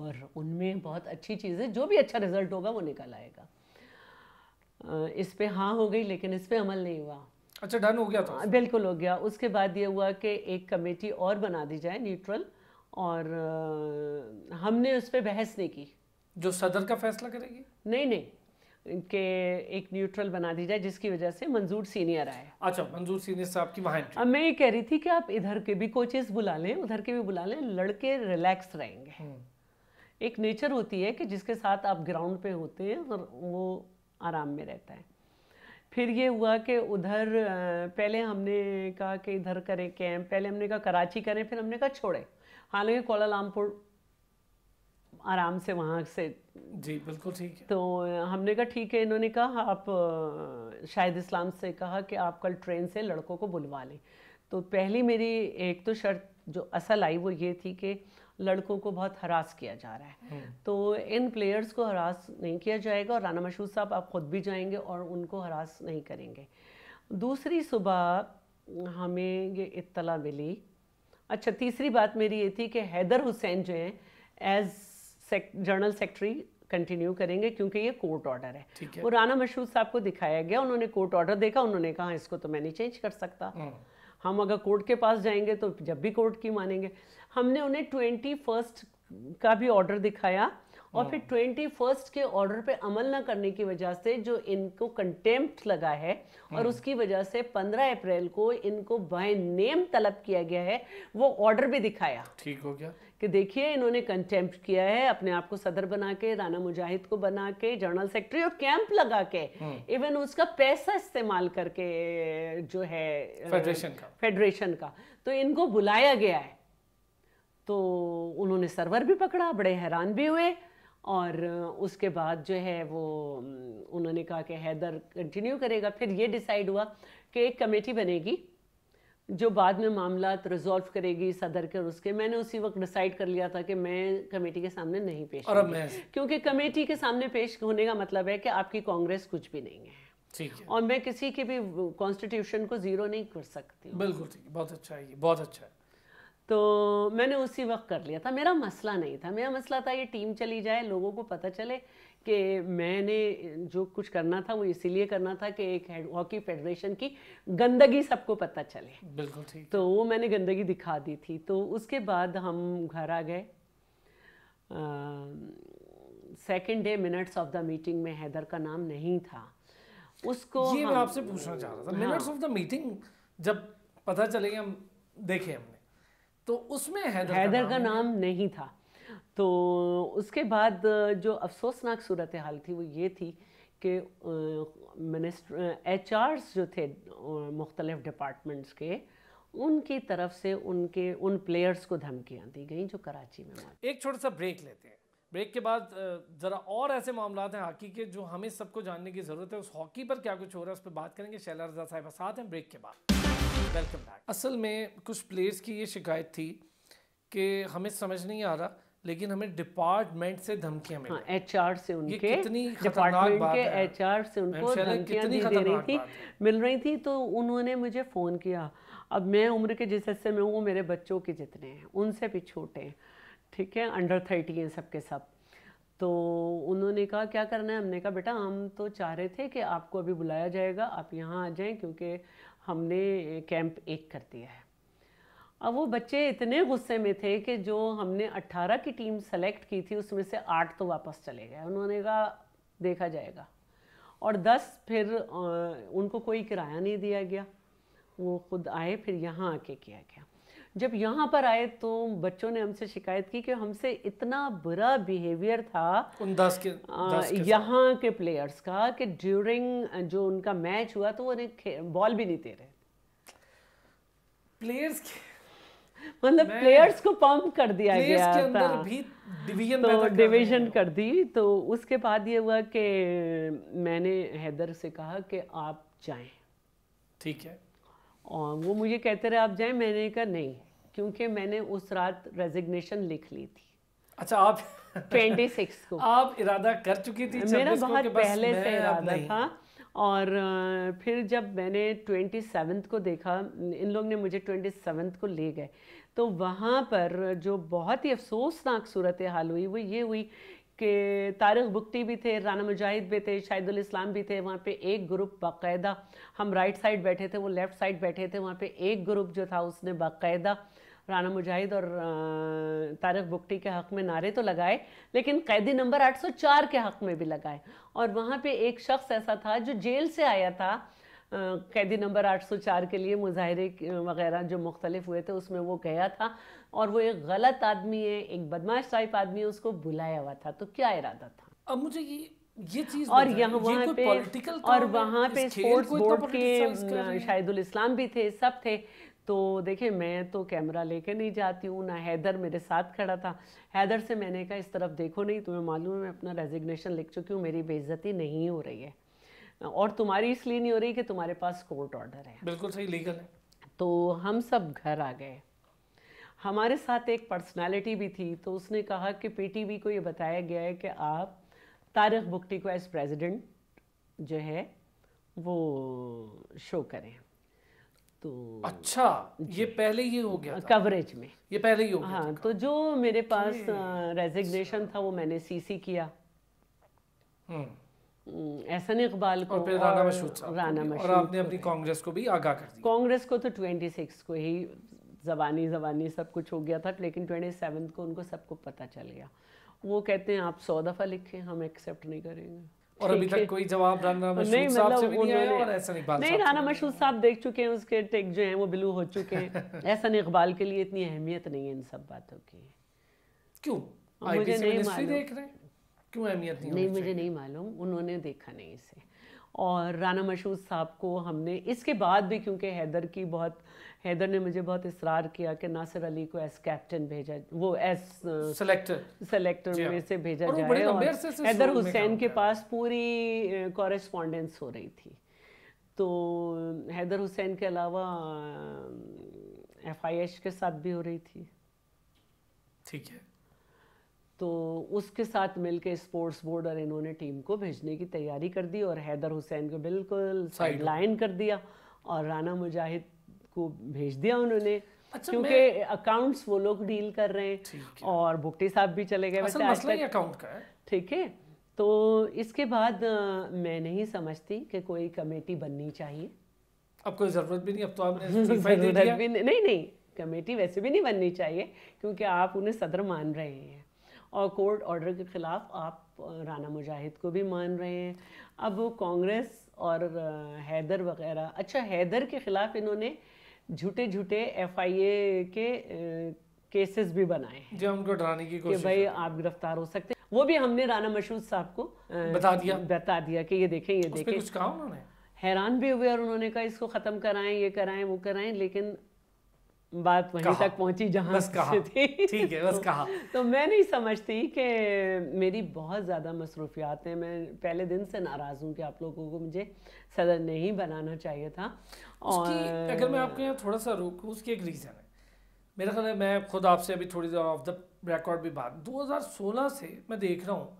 और उनमें बहुत अच्छी चीज है जो भी अच्छा रिजल्ट होगा वो निकल आएगा इस पे हाँ हो गई लेकिन इस पे अमल नहीं हुआ अच्छा डन हो गया था तो। हाँ, बिल्कुल हो गया उसके बाद ये हुआ कि एक कमेटी और बना दी जाए न्यूट्रल और हमने उस पर बहस नहीं की जो सदर का फैसला करेगी नहीं नहीं के एक न्यूट्रल बना दी जाए जिसकी वजह से मंजूर सीनियर आए अच्छा मंजूर सीनियर साहब की वहाँ अब मैं ये कह रही थी कि आप इधर के भी कोचेस बुला लें उधर के भी बुला लें लड़के रिलैक्स रहेंगे हम्म। एक नेचर होती है कि जिसके साथ आप ग्राउंड पे होते हैं और वो आराम में रहता है फिर ये हुआ कि उधर पहले हमने कहा कि इधर करें कैंप पहले हमने कहा कराची करें फिर हमने कहा छोड़े हालांकि कोलालामपुर आराम से वहाँ से जी बिल्कुल ठीक है तो हमने कहा ठीक है इन्होंने कहा आप शाहिद इस्लाम से कहा कि आप कल ट्रेन से लड़कों को बुलवा लें तो पहली मेरी एक तो शर्त जो असल आई वो ये थी कि लड़कों को बहुत हरास किया जा रहा है हम्म। तो इन प्लेयर्स को हरास नहीं किया जाएगा और राना मशहूद साहब आप खुद भी जाएंगे और उनको हरास नहीं करेंगे दूसरी सुबह हमें ये इत्तला मिली अच्छा तीसरी बात मेरी ये थी कि हैदर हुसैन जो हैं as sec, general secretary continue करेंगे क्योंकि ये कोर्ट ऑर्डर है।, है वो राना मशहूद साहब को दिखाया गया उन्होंने कोर्ट ऑर्डर देखा उन्होंने कहा इसको तो मैं नहीं चेंज कर सकता हम्म। हम अगर कोर्ट के पास जाएंगे तो जब भी कोर्ट की मानेंगे हमने उन्हें ट्वेंटी फर्स्ट का भी ऑर्डर दिखाया और फिर हाँ। ट्वेंटी फर्स्ट के ऑर्डर पे अमल ना करने की वजह से जो इनको कंटेम्प्ट लगा है और हाँ। उसकी वजह से पंद्रह अप्रैल को इनको बाय नेम तलब किया गया है वो ऑर्डर भी दिखाया ठीक हो गया कि देखिए इन्होंने कंटेम्प्ट किया है अपने आप को सदर बना के राना मुजाहिद को बना के जनरल सेक्रेटरी और कैंप लगा के इवन हाँ। उसका पैसा इस्तेमाल करके जो है फेडरेशन का फेडरेशन का तो इनको बुलाया गया है तो उन्होंने सर्वर भी पकड़ा बड़े हैरान भी हुए और उसके बाद जो है वो उन्होंने कहा कि हैदर कंटिन्यू करेगा फिर ये डिसाइड हुआ कि एक कमेटी बनेगी जो बाद में मामला रिजॉल्व करेगी सदर के और उसके मैंने उसी वक्त डिसाइड कर लिया था कि मैं कमेटी के सामने नहीं पेश और क्योंकि कमेटी के सामने पेश होने का मतलब है कि आपकी कांग्रेस कुछ भी नहीं है ठीक है और मैं किसी के भी कॉन्स्टिट्यूशन को ज़ीरो नहीं कर सकती बिल्कुल ठीक बहुत अच्छा है बहुत अच्छा है तो मैंने उसी वक्त कर लिया था मेरा मसला नहीं था मेरा मसला था ये टीम चली जाए लोगों को पता चले कि मैंने जो कुछ करना था वो इसीलिए करना था कि एक हॉकी फेडरेशन की गंदगी सबको पता चले बिल्कुल ठीक तो वो मैंने गंदगी दिखा दी थी तो उसके बाद हम घर आ गए second day minutes of the meeting में हैदर का नाम नहीं था उसको ये मैं आपसे पूछना चाह रहा था मिनट्स ऑफ द मीटिंग जब पता चले हम देखें हम तो उसमें हैदर, हैदर का नाम, नाम नहीं था तो उसके बाद जो अफसोसनाक सूरत हाल थी वो ये थी कि मिनिस्टर एच जो थे मुख्तलिफ डिपार्टमेंट्स के उनकी तरफ से उनके उन प्लेयर्स को धमकियां दी गई जो कराची में एक छोटा सा ब्रेक लेते हैं ब्रेक के बाद ज़रा और ऐसे मामला हैं हॉकी के जो हमें सबको जानने की ज़रूरत है उस हॉकी पर क्या कुछ हो रहा है उस पर बात करेंगे शैला रजा साहिबा साथ हैं ब्रेक के बाद वेलकम बैक असल में कुछ प्लेयर्स की ये शिकायत थी कि हमें समझ नहीं आ रहा लेकिन हमें डिपार्टमेंट से धमकियां मिली हाँ, एचआर से उनके कितनी डिपार्टमेंट के एचआर से उनको धमकियां दी दे रही थी मिल रही थी तो उन्होंने मुझे फ़ोन किया अब मैं उम्र के जिस हिस्से में हूँ वो मेरे बच्चों के जितने हैं उनसे भी छोटे हैं ठीक है अंडर थर्टी हैं सबके सब तो उन्होंने कहा क्या करना है हमने कहा बेटा हम तो चाह रहे थे कि आपको अभी बुलाया जाएगा आप यहाँ आ जाएं क्योंकि हमने कैंप एक कर दिया है अब वो बच्चे इतने गुस्से में थे कि जो हमने 18 की टीम सेलेक्ट की थी उसमें से आठ तो वापस चले गए उन्होंने कहा देखा जाएगा और 10 फिर उनको कोई किराया नहीं दिया गया वो खुद आए फिर यहाँ आके किया गया जब यहाँ पर आए तो बच्चों ने हमसे शिकायत की कि हमसे इतना बुरा बिहेवियर था उन दस के, दस के यहाँ के प्लेयर्स का कि ड्यूरिंग जो उनका मैच हुआ तो उन्हें बॉल भी नहीं दे रहे प्लेयर्स मतलब प्लेयर्स को पंप कर दिया गया के था भी डिवीजन तो डिवीजन कर दी तो उसके बाद ये हुआ कि मैंने हैदर से कहा कि आप जाएं ठीक है और वो मुझे कहते रहे आप जाएं मैंने कहा नहीं क्योंकि मैंने उस रात रेजिग्नेशन लिख ली थी अच्छा आप ट्वेंटी सिक्स को आप इरादा कर चुकी थी मेरा बहुत पहले से इरादा था और फिर जब मैंने ट्वेंटी सेवन्थ को देखा इन लोग ने मुझे ट्वेंटी सेवन्थ को ले गए तो वहाँ पर जो बहुत ही अफसोसनाक सूरत हाल हुई वो ये हुई के तारक बुकटी भी थे राना मुजाहिद भी थे शाहिदुल इस्लाम भी थे वहाँ पे एक ग्रुप बाकायदा हम राइट साइड बैठे थे वो लेफ़्ट साइड बैठे थे वहाँ पे एक ग्रुप जो था उसने बाकायदा राना मुजाहिद और तारक बुकटी के हक़ में नारे तो लगाए लेकिन कैदी नंबर 804 के हक़ में भी लगाए और वहाँ पे एक शख्स ऐसा था जो जेल से आया था कैदी नंबर 804 के लिए मुजाहरे वगैरह जो मुख्तलिफ हुए थे उसमें वो गया था और वो एक गलत आदमी है एक बदमाश टाइप आदमी है उसको बुलाया हुआ था तो क्या इरादा था अब मुझे ये ये चीज और यहाँ वहाँ पे और वहाँ पे स्पोर्ट्स बोर्ड के शाहिदुल इस्लाम भी थे सब थे तो देखिए मैं तो कैमरा लेके नहीं जाती हूँ ना हैदर मेरे साथ खड़ा था हैदर से मैंने कहा इस तरफ देखो नहीं तुम्हें मालूम है मैं अपना रेजिग्नेशन लिख चुकी हूँ मेरी बेइज्जती नहीं हो रही है और तुम्हारी इसलिए नहीं हो रही कि तुम्हारे पास कोर्ट ऑर्डर है बिल्कुल सही लीगल है तो हम सब घर आ गए हमारे साथ एक पर्सनालिटी भी थी तो उसने कहा कि पीटीबी को ये बताया गया है कि आप तारक बुकटी को एज प्रेसिडेंट जो है वो शो करें तो अच्छा ये पहले ही हो गया कवरेज में ये पहले ही हो गया हाँ तो जो मेरे पास रेजिग्नेशन अच्छा। uh, था वो मैंने सीसी किया हम्म। एहसन हम्म, इकबाल को और राना मशहूद राना मशहूद और आपने अपनी कांग्रेस को भी आगाह कर दिया कांग्रेस को तो 26 को ही जबानी जबानी सब कुछ हो गया था लेकिन 27 को उनको सबको पता चल गया वो कहते हैं आप सौ दफ़ा लिखें हम एक्सेप्ट नहीं करेंगे और अभी तक कोई जवाब राना मशहूद मतलब साहब से भी नहीं आया और एहसन इकबाल नहीं राना मशहूद साहब देख चुके हैं उसके टेक जो हैं वो ब्लू हो चुके हैं एहसन इकबाल के लिए इतनी अहमियत नहीं है इन सब बातों की क्यों मुझे नहीं हैं क्यों अहमियत नहीं नहीं मुझे नहीं मालूम उन्होंने देखा नहीं इसे और राना मशहूद साहब को हमने इसके बाद भी क्योंकि हैदर की बहुत हैदर ने मुझे बहुत इसरार किया कि नासिर अली को एज कैप्टन भेजा वो एज सेलेक्टर सेलेक्टर में से भेजा और जाए और हैदर हुसैन के पास पूरी कॉरेस्पॉन्डेंस हो रही थी तो हैदर हुसैन के अलावा एफ के साथ भी हो रही थी ठीक है तो उसके साथ मिलके स्पोर्ट्स बोर्ड और इन्होंने टीम को भेजने की तैयारी कर दी और हैदर हुसैन को बिल्कुल साइडलाइन कर दिया और राना मुजाहिद को भेज दिया उन्होंने अच्छा क्योंकि अकाउंट्स वो लोग डील कर रहे हैं और भुट्टे साहब भी चले गए अकाउंट का है ठीक है तो इसके बाद मैं नहीं समझती कि कोई कमेटी बननी चाहिए अब कोई ज़रूरत भी नहीं अब तो आपने ज़रूरत भी नहीं नहीं कमेटी वैसे भी नहीं बननी चाहिए क्योंकि आप उन्हें सदर मान रहे हैं और कोर्ट ऑर्डर के ख़िलाफ़ आप राना मुजाहिद को भी मान रहे हैं अब वो कांग्रेस और हैदर वगैरह अच्छा हैदर के ख़िलाफ़ इन्होंने झूठे झूठे एफआईए के केसेस भी बनाए हैं जो हमको डराने की कोशिश भाई आप गिरफ्तार हो सकते हैं वो भी हमने राना मशहूद साहब को बता दिया बता दिया कि ये देखें ये देखें कुछ कहा उन्होंने हैरान भी हुए और उन्होंने कहा इसको ख़त्म कराएं ये कराएं वो कराएं लेकिन बात वहीं तक पहुंची जहां बस कहा, थी ठीक है बस तो- कहा तो मैं नहीं समझती कि मेरी बहुत ज़्यादा मसरूफियात हैं मैं पहले दिन से नाराज़ हूं कि आप लोगों को मुझे सदर नहीं बनाना चाहिए था और अगर मैं आपके यहाँ थोड़ा सा रोकूँ उसकी एक रीज़न है मेरा ख्याल है मैं खुद आपसे अभी थोड़ी देर ऑफ द रिकॉर्ड भी बात दो से मैं देख रहा हूँ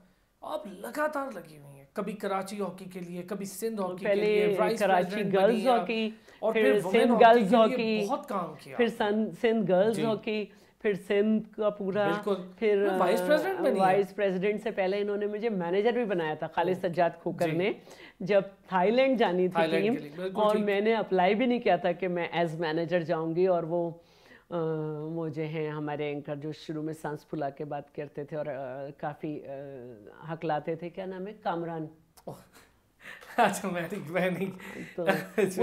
आप लगातार लगी हुई हैं कभी कराची हॉकी के लिए कभी सिंध हॉकी के लिए कराची गर्ल्स हॉकी और फिर, सिंध गर्ल्स हॉकी बहुत काम किया फिर सिंध गर्ल्स हॉकी फिर सिंध का पूरा फिर वाइस प्रेसिडेंट बनी वाइस प्रेसिडेंट से पहले इन्होंने मुझे मैनेजर भी बनाया था खालिद सज्जाद खोकर ने जब थाईलैंड जानी थी टीम और मैंने अप्लाई भी नहीं किया था कि मैं एज मैनेजर जाऊंगी और वो आ, वो जो हैं हमारे एंकर जो शुरू में सांस फुला के बात करते थे और काफ़ी हकलाते थे क्या नाम है कामरान तो तो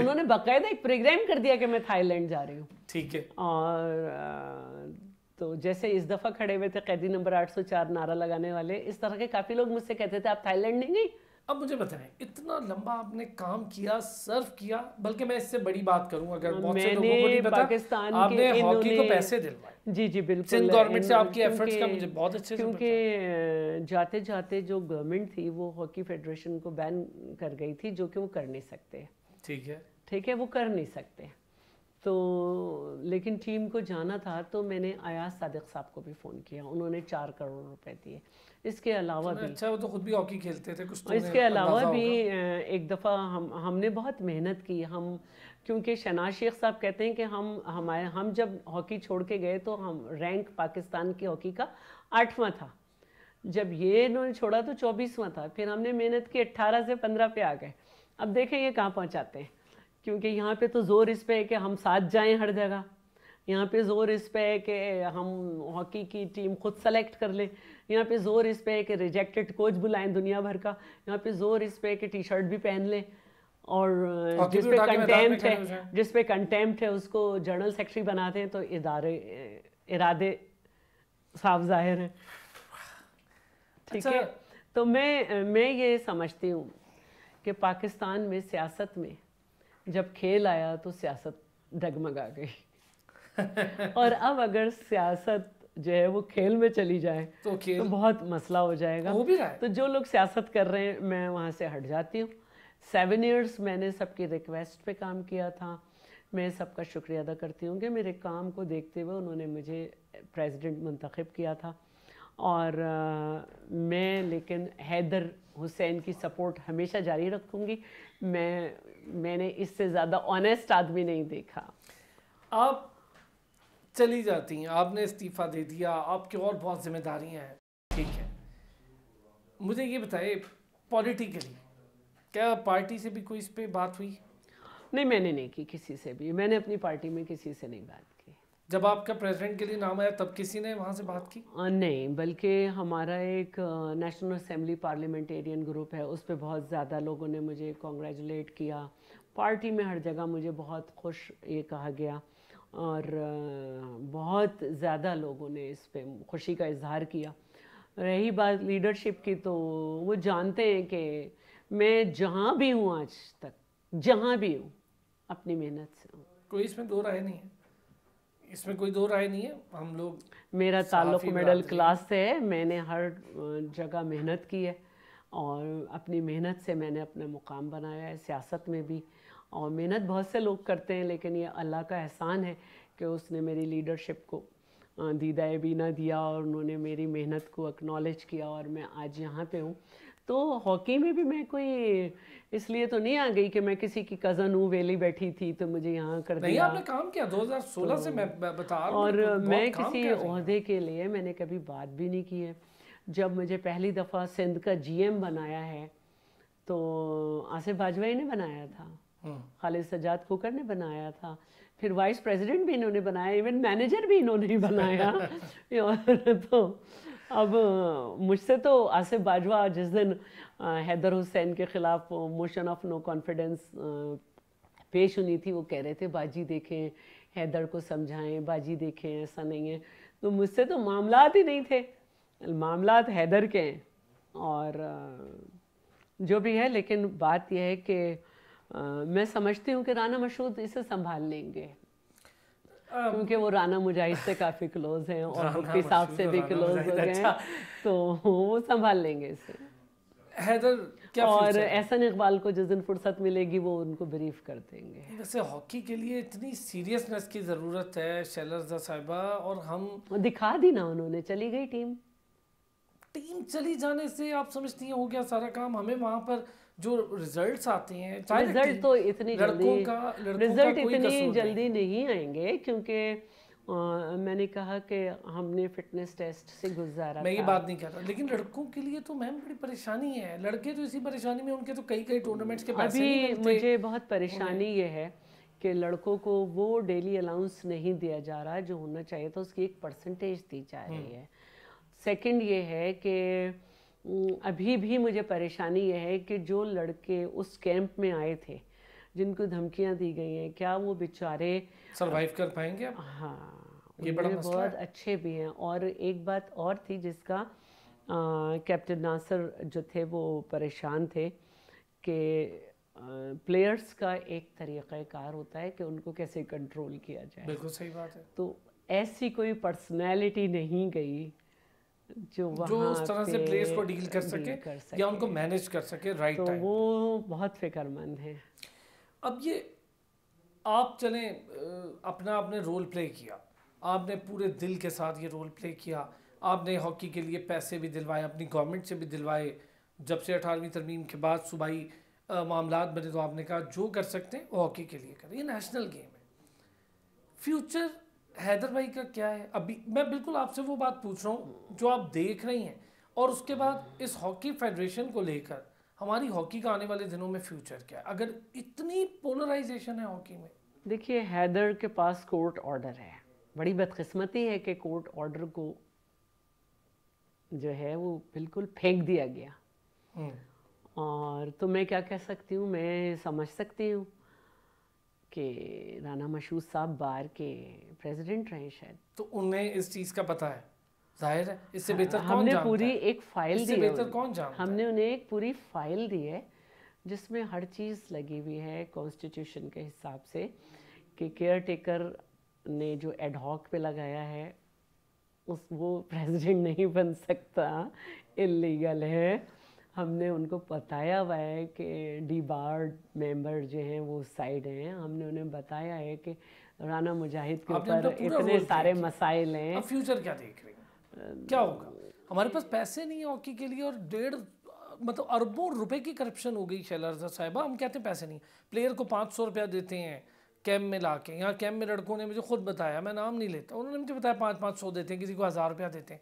उन्होंने बाकायदा एक प्रोग्राम कर दिया कि मैं थाईलैंड जा रही हूँ ठीक है और तो जैसे इस दफ़ा खड़े हुए थे कैदी नंबर 804 नारा लगाने वाले इस तरह के काफ़ी लोग मुझसे कहते थे आप थाईलैंड नहीं गई अब मुझे बताएं इतना लंबा आपने काम किया सर्व किया बल्कि मैं इससे बड़ी बात करूं अगर बहुत से लोगों को नहीं पता आपने हॉकी को पैसे दिलवाए जी जी बिल्कुल सिंध गवर्नमेंट से आपकी एफर्ट्स का मुझे बहुत अच्छे से क्योंकि जाते जाते जो गवर्नमेंट थी वो हॉकी फेडरेशन को बैन कर गई थी जो कि वो कर नहीं सकते ठीक है ठीक है वो कर नहीं सकते हैं तो लेकिन टीम को जाना था तो मैंने अयाज सादिक साहब को भी फ़ोन किया उन्होंने चार करोड़ रुपए दिए इसके अलावा तो भी अच्छा वो तो खुद भी हॉकी खेलते थे कुछ तो इसके अलावा भी एक दफ़ा हम हमने बहुत मेहनत की हम क्योंकि शनाज शेख साहब कहते हैं कि हम हमारे हम जब हॉकी छोड़ के गए तो हम रैंक पाकिस्तान की हॉकी का आठवां था जब ये इन्होंने छोड़ा तो चौबीसवां था फिर हमने मेहनत की अट्ठारह से पंद्रह पे आ गए अब देखें ये कहाँ पहुँचाते हैं क्योंकि यहाँ पे तो ज़ोर इस पे है कि हम साथ जाएं हर जगह यहाँ पे ज़ोर इस पे है कि हम हॉकी की टीम खुद सेलेक्ट कर लें यहाँ पे ज़ोर इस पे है कि रिजेक्टेड कोच बुलाएं दुनिया भर का यहाँ पे ज़ोर इस पे है कि टी शर्ट भी पहन लें और जिस पे कंटेम्प्ट है जिस पे कंटेम्प्ट है उसको जनरल सेक्रेटरी बना दें तो इदारे इरादे साफ जाहिर हैं ठीक है अच्छा। तो मैं मैं ये समझती हूँ कि पाकिस्तान में सियासत में जब खेल आया तो सियासत डगमगा गई और अब अगर सियासत जो है वो खेल में चली जाए तो, तो बहुत मसला हो जाएगा हो भी तो जो लोग सियासत कर रहे हैं मैं वहाँ से हट जाती हूँ सेवन ईयर्स मैंने सबकी रिक्वेस्ट पे काम किया था मैं सबका शुक्रिया अदा करती हूँ कि मेरे काम को देखते हुए उन्होंने मुझे प्रेसिडेंट मंतखब किया था और आ, मैं लेकिन हैदर हुसैन की सपोर्ट हमेशा जारी रखूँगी मैं मैंने इससे ज़्यादा ऑनेस्ट आदमी नहीं देखा आप चली जाती हैं आपने इस्तीफ़ा दे दिया आपके और बहुत जिम्मेदारियां हैं ठीक है मुझे ये बताइए पॉलिटिकली क्या पार्टी से भी कोई इस पर बात हुई नहीं मैंने नहीं की किसी से भी मैंने अपनी पार्टी में किसी से नहीं बात की जब आपका प्रेसिडेंट के लिए नाम आया तब किसी ने वहाँ से बात की नहीं बल्कि हमारा एक नेशनल असम्बली पार्लियामेंटेरियन ग्रुप है उस पर बहुत ज़्यादा लोगों ने मुझे कॉन्ग्रेचुलेट किया पार्टी में हर जगह मुझे बहुत खुश ये कहा गया और बहुत ज़्यादा लोगों ने इस पर खुशी का इजहार किया रही बात लीडरशिप की तो वो जानते हैं कि मैं जहाँ भी हूँ आज तक जहाँ भी हूँ अपनी मेहनत से कोई इसमें दो राय नहीं है इसमें कोई दो राय नहीं है हम लोग मेरा ताल्लुक मिडिल क्लास से है मैंने हर जगह मेहनत की है और अपनी मेहनत से मैंने अपना मुकाम बनाया है सियासत में भी और मेहनत बहुत से लोग करते हैं लेकिन ये अल्लाह का एहसान है कि उसने मेरी लीडरशिप को दीदा बीना दिया और उन्होंने मेरी मेहनत को एक्नॉलेज किया और मैं आज यहाँ पे हूँ तो हॉकी में भी मैं कोई इसलिए तो नहीं आ गई कि मैं किसी की कज़न हूँ वेली बैठी थी तो मुझे यहाँ कर नहीं दिया। आपने काम किया 2016 तो, से मैं बता रहा और तो मैं किसी अहदे के लिए मैंने कभी बात भी नहीं की है जब मुझे पहली दफ़ा सिंध का जीएम बनाया है तो आसिफ बाजवाई ने बनाया था हाँ। खालिद सजाद कोकर ने बनाया था फिर वाइस प्रेसिडेंट भी इन्होंने बनाया इवन मैनेजर भी इन्होंने ही बनाया और तो अब मुझसे तो आसिफ बाजवा जिस दिन हैदर हुसैन के ख़िलाफ़ मोशन ऑफ नो कॉन्फिडेंस पेश होनी थी वो कह रहे थे बाजी देखें हैदर को समझाएं बाजी देखें ऐसा नहीं है तो मुझसे तो मामला ही नहीं थे मामला हैदर के हैं और जो भी है लेकिन बात यह है कि मैं समझती हूँ कि राना मशहूद इसे संभाल लेंगे Um, क्योंकि वो राना मुजाहिद से काफ़ी क्लोज हैं और मुफ्ती साहब से भी क्लोज हो गए अच्छा। तो वो संभाल लेंगे इसे हैदर क्या और एहसन इकबाल को जिस दिन फुर्सत मिलेगी वो उनको ब्रीफ कर देंगे वैसे हॉकी के लिए इतनी सीरियसनेस की ज़रूरत है शैलरजा साहिबा और हम दिखा दी ना उन्होंने चली गई टीम टीम चली जाने से आप समझती हैं हो गया सारा काम हमें वहाँ पर जो रिजल्ट्स आते हैं रिजल्ट तो इतनी जल्दी रिजल्ट इतनी जल्दी नहीं आएंगे क्योंकि मैंने कहा कि हमने फिटनेस टेस्ट से गुजारा मैं ये बात नहीं कर रहा लेकिन लड़कों के लिए तो मैम बड़ी परेशानी है लड़के तो इसी परेशानी में उनके तो कई कई टूर्नामेंट्स के पैसे अभी मुझे बहुत परेशानी ये है कि लड़कों को वो डेली अलाउंस नहीं दिया जा रहा जो होना चाहिए था उसकी एक परसेंटेज दी जा रही हम्म। है सेकंड ये है कि हम्म। अभी भी मुझे परेशानी यह है कि जो लड़के उस कैंप में आए थे जिनको धमकियां दी गई हैं क्या वो बेचारे सरवाइव कर पाएंगे हाँ ये बड़ा बहुत अच्छे भी हैं और एक बात और थी जिसका कैप्टन नासर जो थे वो परेशान थे कि प्लेयर्स का एक तरीक़ार होता है कि उनको कैसे कंट्रोल किया जाए बिल्कुल सही बात है तो ऐसी कोई पर्सनैलिटी नहीं गई जो जो उस तरह से प्लेयर्स को डील कर सके, कर सके या उनको मैनेज कर सके राइट तो वो बहुत फिक्रमंद है अब ये आप चले अपना आपने रोल प्ले किया आपने पूरे दिल के साथ ये रोल प्ले किया आपने हॉकी के लिए पैसे भी दिलवाए अपनी गवर्नमेंट से भी दिलवाए जब से अठारहवीं तरमीम के बाद सूबाई मामला बने तो आपने कहा जो कर सकते हैं वो हॉकी के लिए करें ये नेशनल गेम है फ्यूचर हैदर भाई का क्या है अभी मैं बिल्कुल आपसे वो बात पूछ रहा हूँ जो आप देख रही हैं और उसके बाद इस हॉकी फेडरेशन को लेकर हमारी हॉकी का आने वाले दिनों में फ्यूचर क्या है अगर इतनी पोलराइजेशन है हॉकी में देखिए हैदर के पास कोर्ट ऑर्डर है बड़ी बदकिस्मती है कि कोर्ट ऑर्डर को जो है वो बिल्कुल फेंक दिया गया हम्म। और तो मैं क्या कह सकती हूँ मैं समझ सकती हूँ के राना मशहूद साहब बार के प्रेसिडेंट रहे शायद तो उन्हें इस चीज़ का पता है जाहिर है इससे बेहतर हाँ, हमने पूरी एक फाइल दी बेहतर कौन जानता हमने उन्हें एक पूरी फाइल दी है जिसमें हर चीज़ लगी हुई है कॉन्स्टिट्यूशन के हिसाब से कि केयर टेकर ने जो एडहॉक पे लगाया है उस वो प्रेसिडेंट नहीं बन सकता इलीगल है हमने उनको बताया हुआ है कि डी बार मेंबर जो हैं वो साइड हैं हमने उन्हें बताया है कि राना मुजाहिद के ऊपर इतने सारे मसाइल हैं फ्यूचर क्या देख रहे हैं क्या होगा हमारे पास पैसे नहीं है हॉकी के लिए और डेढ़ मतलब अरबों रुपए की करप्शन हो गई शैलरजा साहिबा हम कहते हैं पैसे नहीं प्लेयर को पाँच सौ रुपया देते हैं कैम्प में ला के यहाँ कैम्प में लड़कों ने मुझे खुद बताया मैं नाम नहीं लेता उन्होंने मुझे बताया पाँच पाँच सौ देते हैं किसी को हज़ार रुपया देते हैं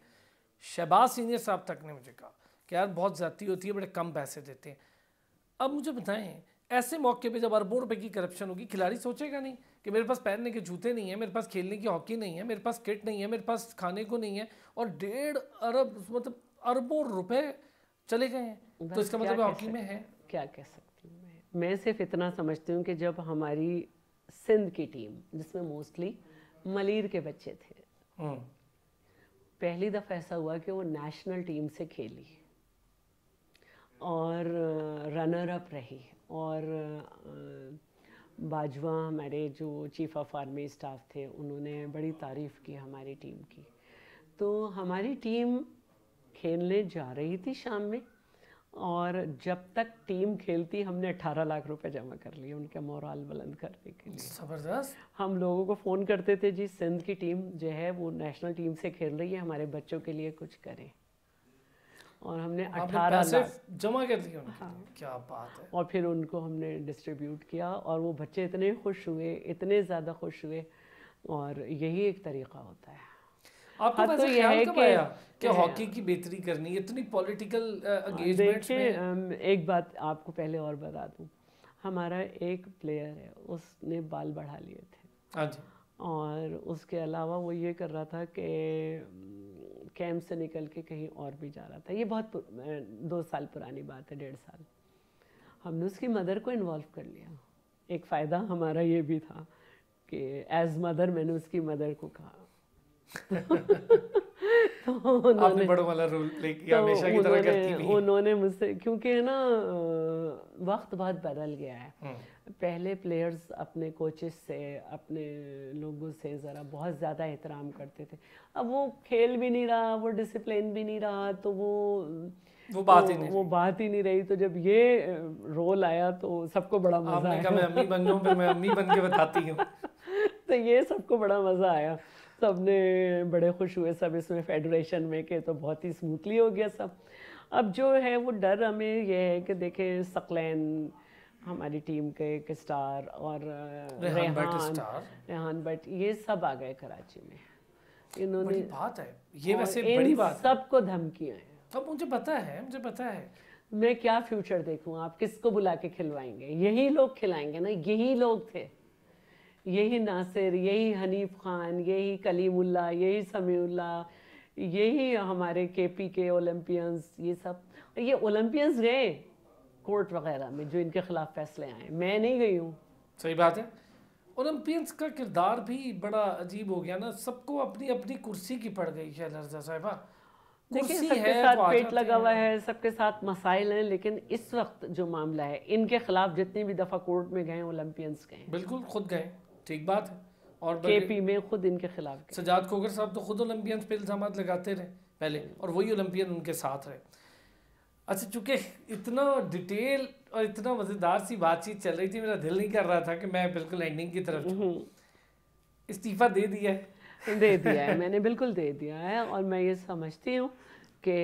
शहबाज सीनियर साहब तक ने मुझे कहा कि यार बहुत ज़्यादा होती है बड़े कम पैसे देते हैं अब मुझे बताएं ऐसे मौके पे जब अरबों रुपए की करप्शन होगी खिलाड़ी सोचेगा नहीं कि मेरे पास पहनने के जूते नहीं है मेरे पास खेलने की हॉकी नहीं है मेरे पास किट नहीं है मेरे पास खाने को नहीं है और डेढ़ अरब मतलब अरबों रुपए चले गए हैं तो इसका मतलब हॉकी में है क्या कह सकती हूँ मैं मैं सिर्फ इतना समझती हूँ कि जब हमारी सिंध की टीम जिसमें मोस्टली मलिर के बच्चे थे हम्म। पहली दफ़ा ऐसा हुआ कि वो नेशनल टीम से खेली और रनर अप रही और बाजवा हमारे जो चीफ ऑफ आर्मी स्टाफ थे उन्होंने बड़ी तारीफ़ की हमारी टीम की तो हमारी टीम खेलने जा रही थी शाम में और जब तक टीम खेलती हमने 18 लाख रुपए जमा कर लिए उनके मोराल बुलंद करने के लिए ज़बरदस्त हम लोगों को फ़ोन करते थे जी सिंध की टीम जो है वो नेशनल टीम से खेल रही है हमारे बच्चों के लिए कुछ करें और हमने अठारह जमा कर दिए हाँ। क्या बात है और फिर उनको हमने डिस्ट्रीब्यूट किया और वो बच्चे इतने खुश हुए इतने ज़्यादा खुश हुए और यही एक तरीका होता है आपको हाँ तो यह है कि, क्या हॉकी की बेहतरी करनी है इतनी पॉलिटिकल हाँ, एंगेजमेंट में एक बात आपको पहले और बता दूं हमारा एक प्लेयर है उसने बाल बढ़ा लिए थे हाँ और उसके अलावा वो ये कर रहा था कि कैंप से निकल के कहीं और भी जा रहा था ये बहुत दो साल पुरानी बात है डेढ़ साल हमने उसकी मदर को इन्वॉल्व कर लिया एक फ़ायदा हमारा ये भी था कि एज मदर मैंने उसकी मदर को कहा तो उन्होंने बड़ा वाला रोल प्ले किया तो हमेशा की तरह करती उन्होंने मुझसे क्योंकि है ना वक्त बहुत बदल गया है हम्म। पहले प्लेयर्स अपने कोचेस से अपने लोगों से ज़रा बहुत ज़्यादा एहतराम करते थे अब वो खेल भी नहीं रहा वो डिसिप्लिन भी नहीं रहा तो वो वो बात तो, ही नहीं वो बात ही नहीं रही तो जब ये रोल आया तो सबको बड़ा मज़ा आया मैं अम्मी बन जाऊँ फिर मैं अम्मी बन के बताती हूँ तो ये सबको बड़ा मज़ा आया सबने बड़े खुश हुए सब इसमें फेडरेशन में के तो बहुत ही स्मूथली हो गया सब अब जो है वो डर हमें यह है कि देखें सकलैन हमारी टीम के एक स्टार और रेहान भट्ट रेहान भट्ट ये सब आ गए कराची में इन्होंने बात है ये वैसे बड़ी बात सबको धमकियां हैं तो मुझे पता है मुझे पता है मैं क्या फ्यूचर देखूं आप किसको बुला के खिलवाएंगे यही लोग खिलाएंगे ना यही लोग थे यही नासिर यही हनीफ खान यही कलीमुल्ला यही समीउल्ला यही हमारे के पी के ओलम्पियंस ये सब ये ओलम्पियंस गए कोर्ट वगैरह में जो इनके खिलाफ फैसले आए मैं नहीं गई हूँ सही बात है ओलंपियंस का किरदार भी बड़ा अजीब हो गया ना सबको अपनी अपनी कुर्सी की पड़ गई है लर्जा साहिबा देखिए सबके साथ तो पेट लगा हुआ है सबके साथ मसाइल हैं लेकिन इस वक्त जो मामला है इनके खिलाफ जितनी भी दफ़ा कोर्ट में गए ओलंपियंस गए बिल्कुल खुद गए ठीक बात है और के पी में खुद इनके खिलाफ सजाद खोगर साहब तो खुद ओलंपियंस पे इल्ज़ाम लगाते रहे पहले और वही ओलंपियन उनके साथ रहे अच्छा चूंकि इतना डिटेल और इतना मज़ेदार सी बातचीत चल रही थी मेरा दिल नहीं कर रहा था कि मैं बिल्कुल एंडिंग की तरफ हम्म। इस्तीफा दे दिया दे दिया है मैंने बिल्कुल दे दिया है और मैं ये समझती हूँ कि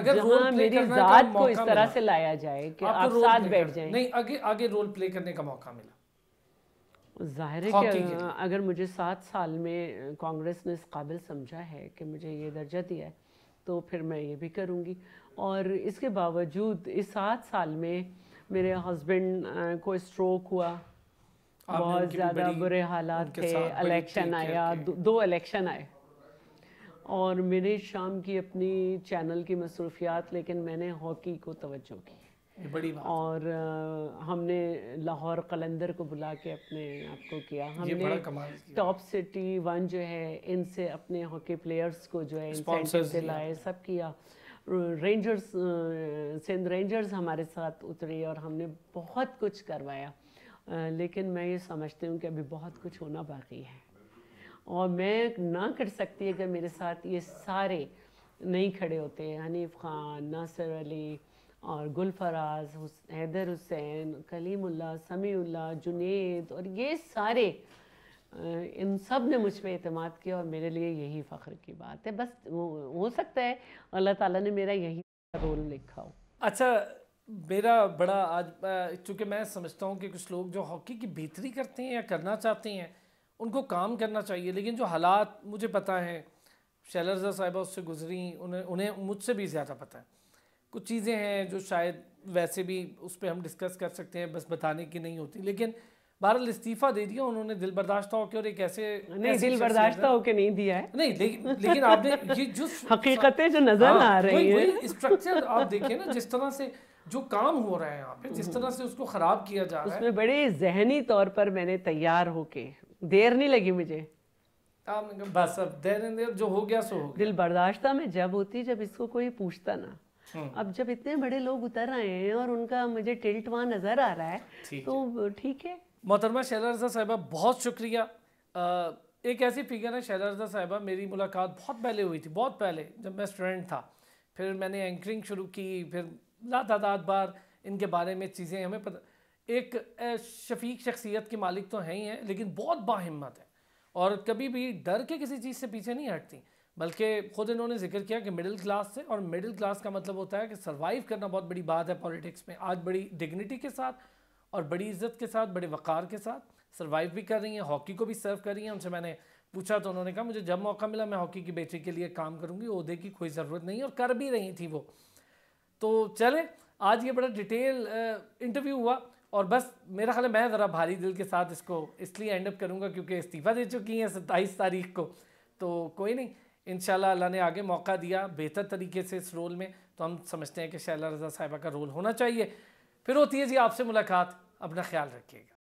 अगर रोल प्ले मेरी जात को इस तरह से लाया जाए कि आप साथ बैठ जाएं नहीं आगे आगे रोल प्ले करने का मौका मिला जाहिर है कि अगर मुझे सात साल में कांग्रेस ने इस काबिल समझा है कि मुझे ये दर्जा दिया है तो फिर मैं ये भी करूँगी और इसके बावजूद इस सात साल में मेरे हस्बैंड को स्ट्रोक हुआ बहुत ज़्यादा बुरे हालात थे इलेक्शन आया दो इलेक्शन आए और मेरे शाम की अपनी चैनल की मसरूफियात लेकिन मैंने हॉकी को तवज्जो की बड़ी बात और हमने लाहौर कलंदर को बुला के अपने आप को किया हमने टॉप सिटी वन जो है इनसे अपने हॉकी प्लेयर्स को जो है इंसेंटिव दिलाए सब किया रेंजर्स सिंध रेंजर्स हमारे साथ उतरे और हमने बहुत कुछ करवाया लेकिन मैं ये समझती हूँ कि अभी बहुत कुछ होना बाकी है और मैं ना कर सकती अगर मेरे साथ ये सारे नहीं खड़े होते हनीफ खान नासिर अली और गुलफराज हैदर हुसैन कलीमुल्ला समीउल्ला जुनेद और ये सारे इन सब ने मुझ पर अतमाद किया और मेरे लिए यही फ़ख्र की बात है बस हो सकता है अल्लाह ताला ने मेरा यही रोल लिखा हो अच्छा मेरा बड़ा आज चूँकि मैं समझता हूँ कि कुछ लोग जो हॉकी की बेहतरी करते हैं या करना चाहते हैं उनको काम करना चाहिए लेकिन जो हालात मुझे पता है शैलरजा साहिबा उससे गुजरी उन्हें उन्हें मुझसे भी ज़्यादा पता है कुछ चीज़ें हैं जो शायद वैसे भी उस पर हम डिस्कस कर सकते हैं बस बताने की नहीं होती लेकिन बहरहाल इस्तीफा दे दिया उन्होंने दिल बर्दाश्त होकर और एक ऐसे नहीं दिल बर्दाश्त तो होकर नहीं दिया है नहीं लेकिन लेकिन आपने ये जो हकीकतें जो नजर हाँ, आ रही है स्ट्रक्चर आप देखिए ना जिस तरह से जो काम हो रहा है यहाँ पे जिस तरह से उसको खराब किया जा रहा है उसमें बड़े जहनी तौर पर मैंने तैयार होके देर नहीं लगी मुझे बस अब देर देर जो हो गया सो हो गया दिल बर्दाश्त में जब होती जब इसको कोई पूछता ना हम्म। अब जब इतने बड़े लोग उतर आए हैं और उनका मुझे टिल्ट वहाँ नज़र आ रहा है थीक तो ठीक है मोहतरमा शैलरजा साहिबा बहुत शुक्रिया एक ऐसी फिगर है शैलरजा साहिबा मेरी मुलाकात बहुत पहले हुई थी बहुत पहले जब मैं स्टूडेंट था फिर मैंने एंकरिंग शुरू की फिर लातादाद बार इनके बारे में चीज़ें हमें पता एक शफीक शख्सियत के मालिक तो हैं ही हैं लेकिन बहुत बाहिम्मत है और कभी भी डर के किसी चीज़ से पीछे नहीं हटती बल्कि ख़ुद इन्होंने जिक्र किया कि मिडिल क्लास से और मिडिल क्लास का मतलब होता है कि सर्वाइव करना बहुत बड़ी बात है पॉलिटिक्स में आज बड़ी डिग्निटी के साथ और बड़ी इज्जत के साथ बड़े वक़ार के साथ सर्वाइव भी कर रही हैं हॉकी को भी सर्व कर रही हैं उनसे मैंने पूछा तो उन्होंने कहा मुझे जब मौका मिला मैं हॉकी की बेटी के लिए काम करूँगी अहदे की कोई ज़रूरत नहीं और कर भी रही थी वो तो चले आज ये बड़ा डिटेल इंटरव्यू हुआ और बस मेरा ख्याल है मैं ज़रा भारी दिल के साथ इसको इसलिए एंडअप करूँगा क्योंकि इस्तीफ़ा दे चुकी हैं सत्ताईस तारीख को तो कोई नहीं इन अल्लाह ने आगे मौका दिया बेहतर तरीके से इस रोल में तो हम समझते हैं कि शैला रजा साहिबा का रोल होना चाहिए फिर होती है जी आपसे मुलाकात अपना ख्याल रखिएगा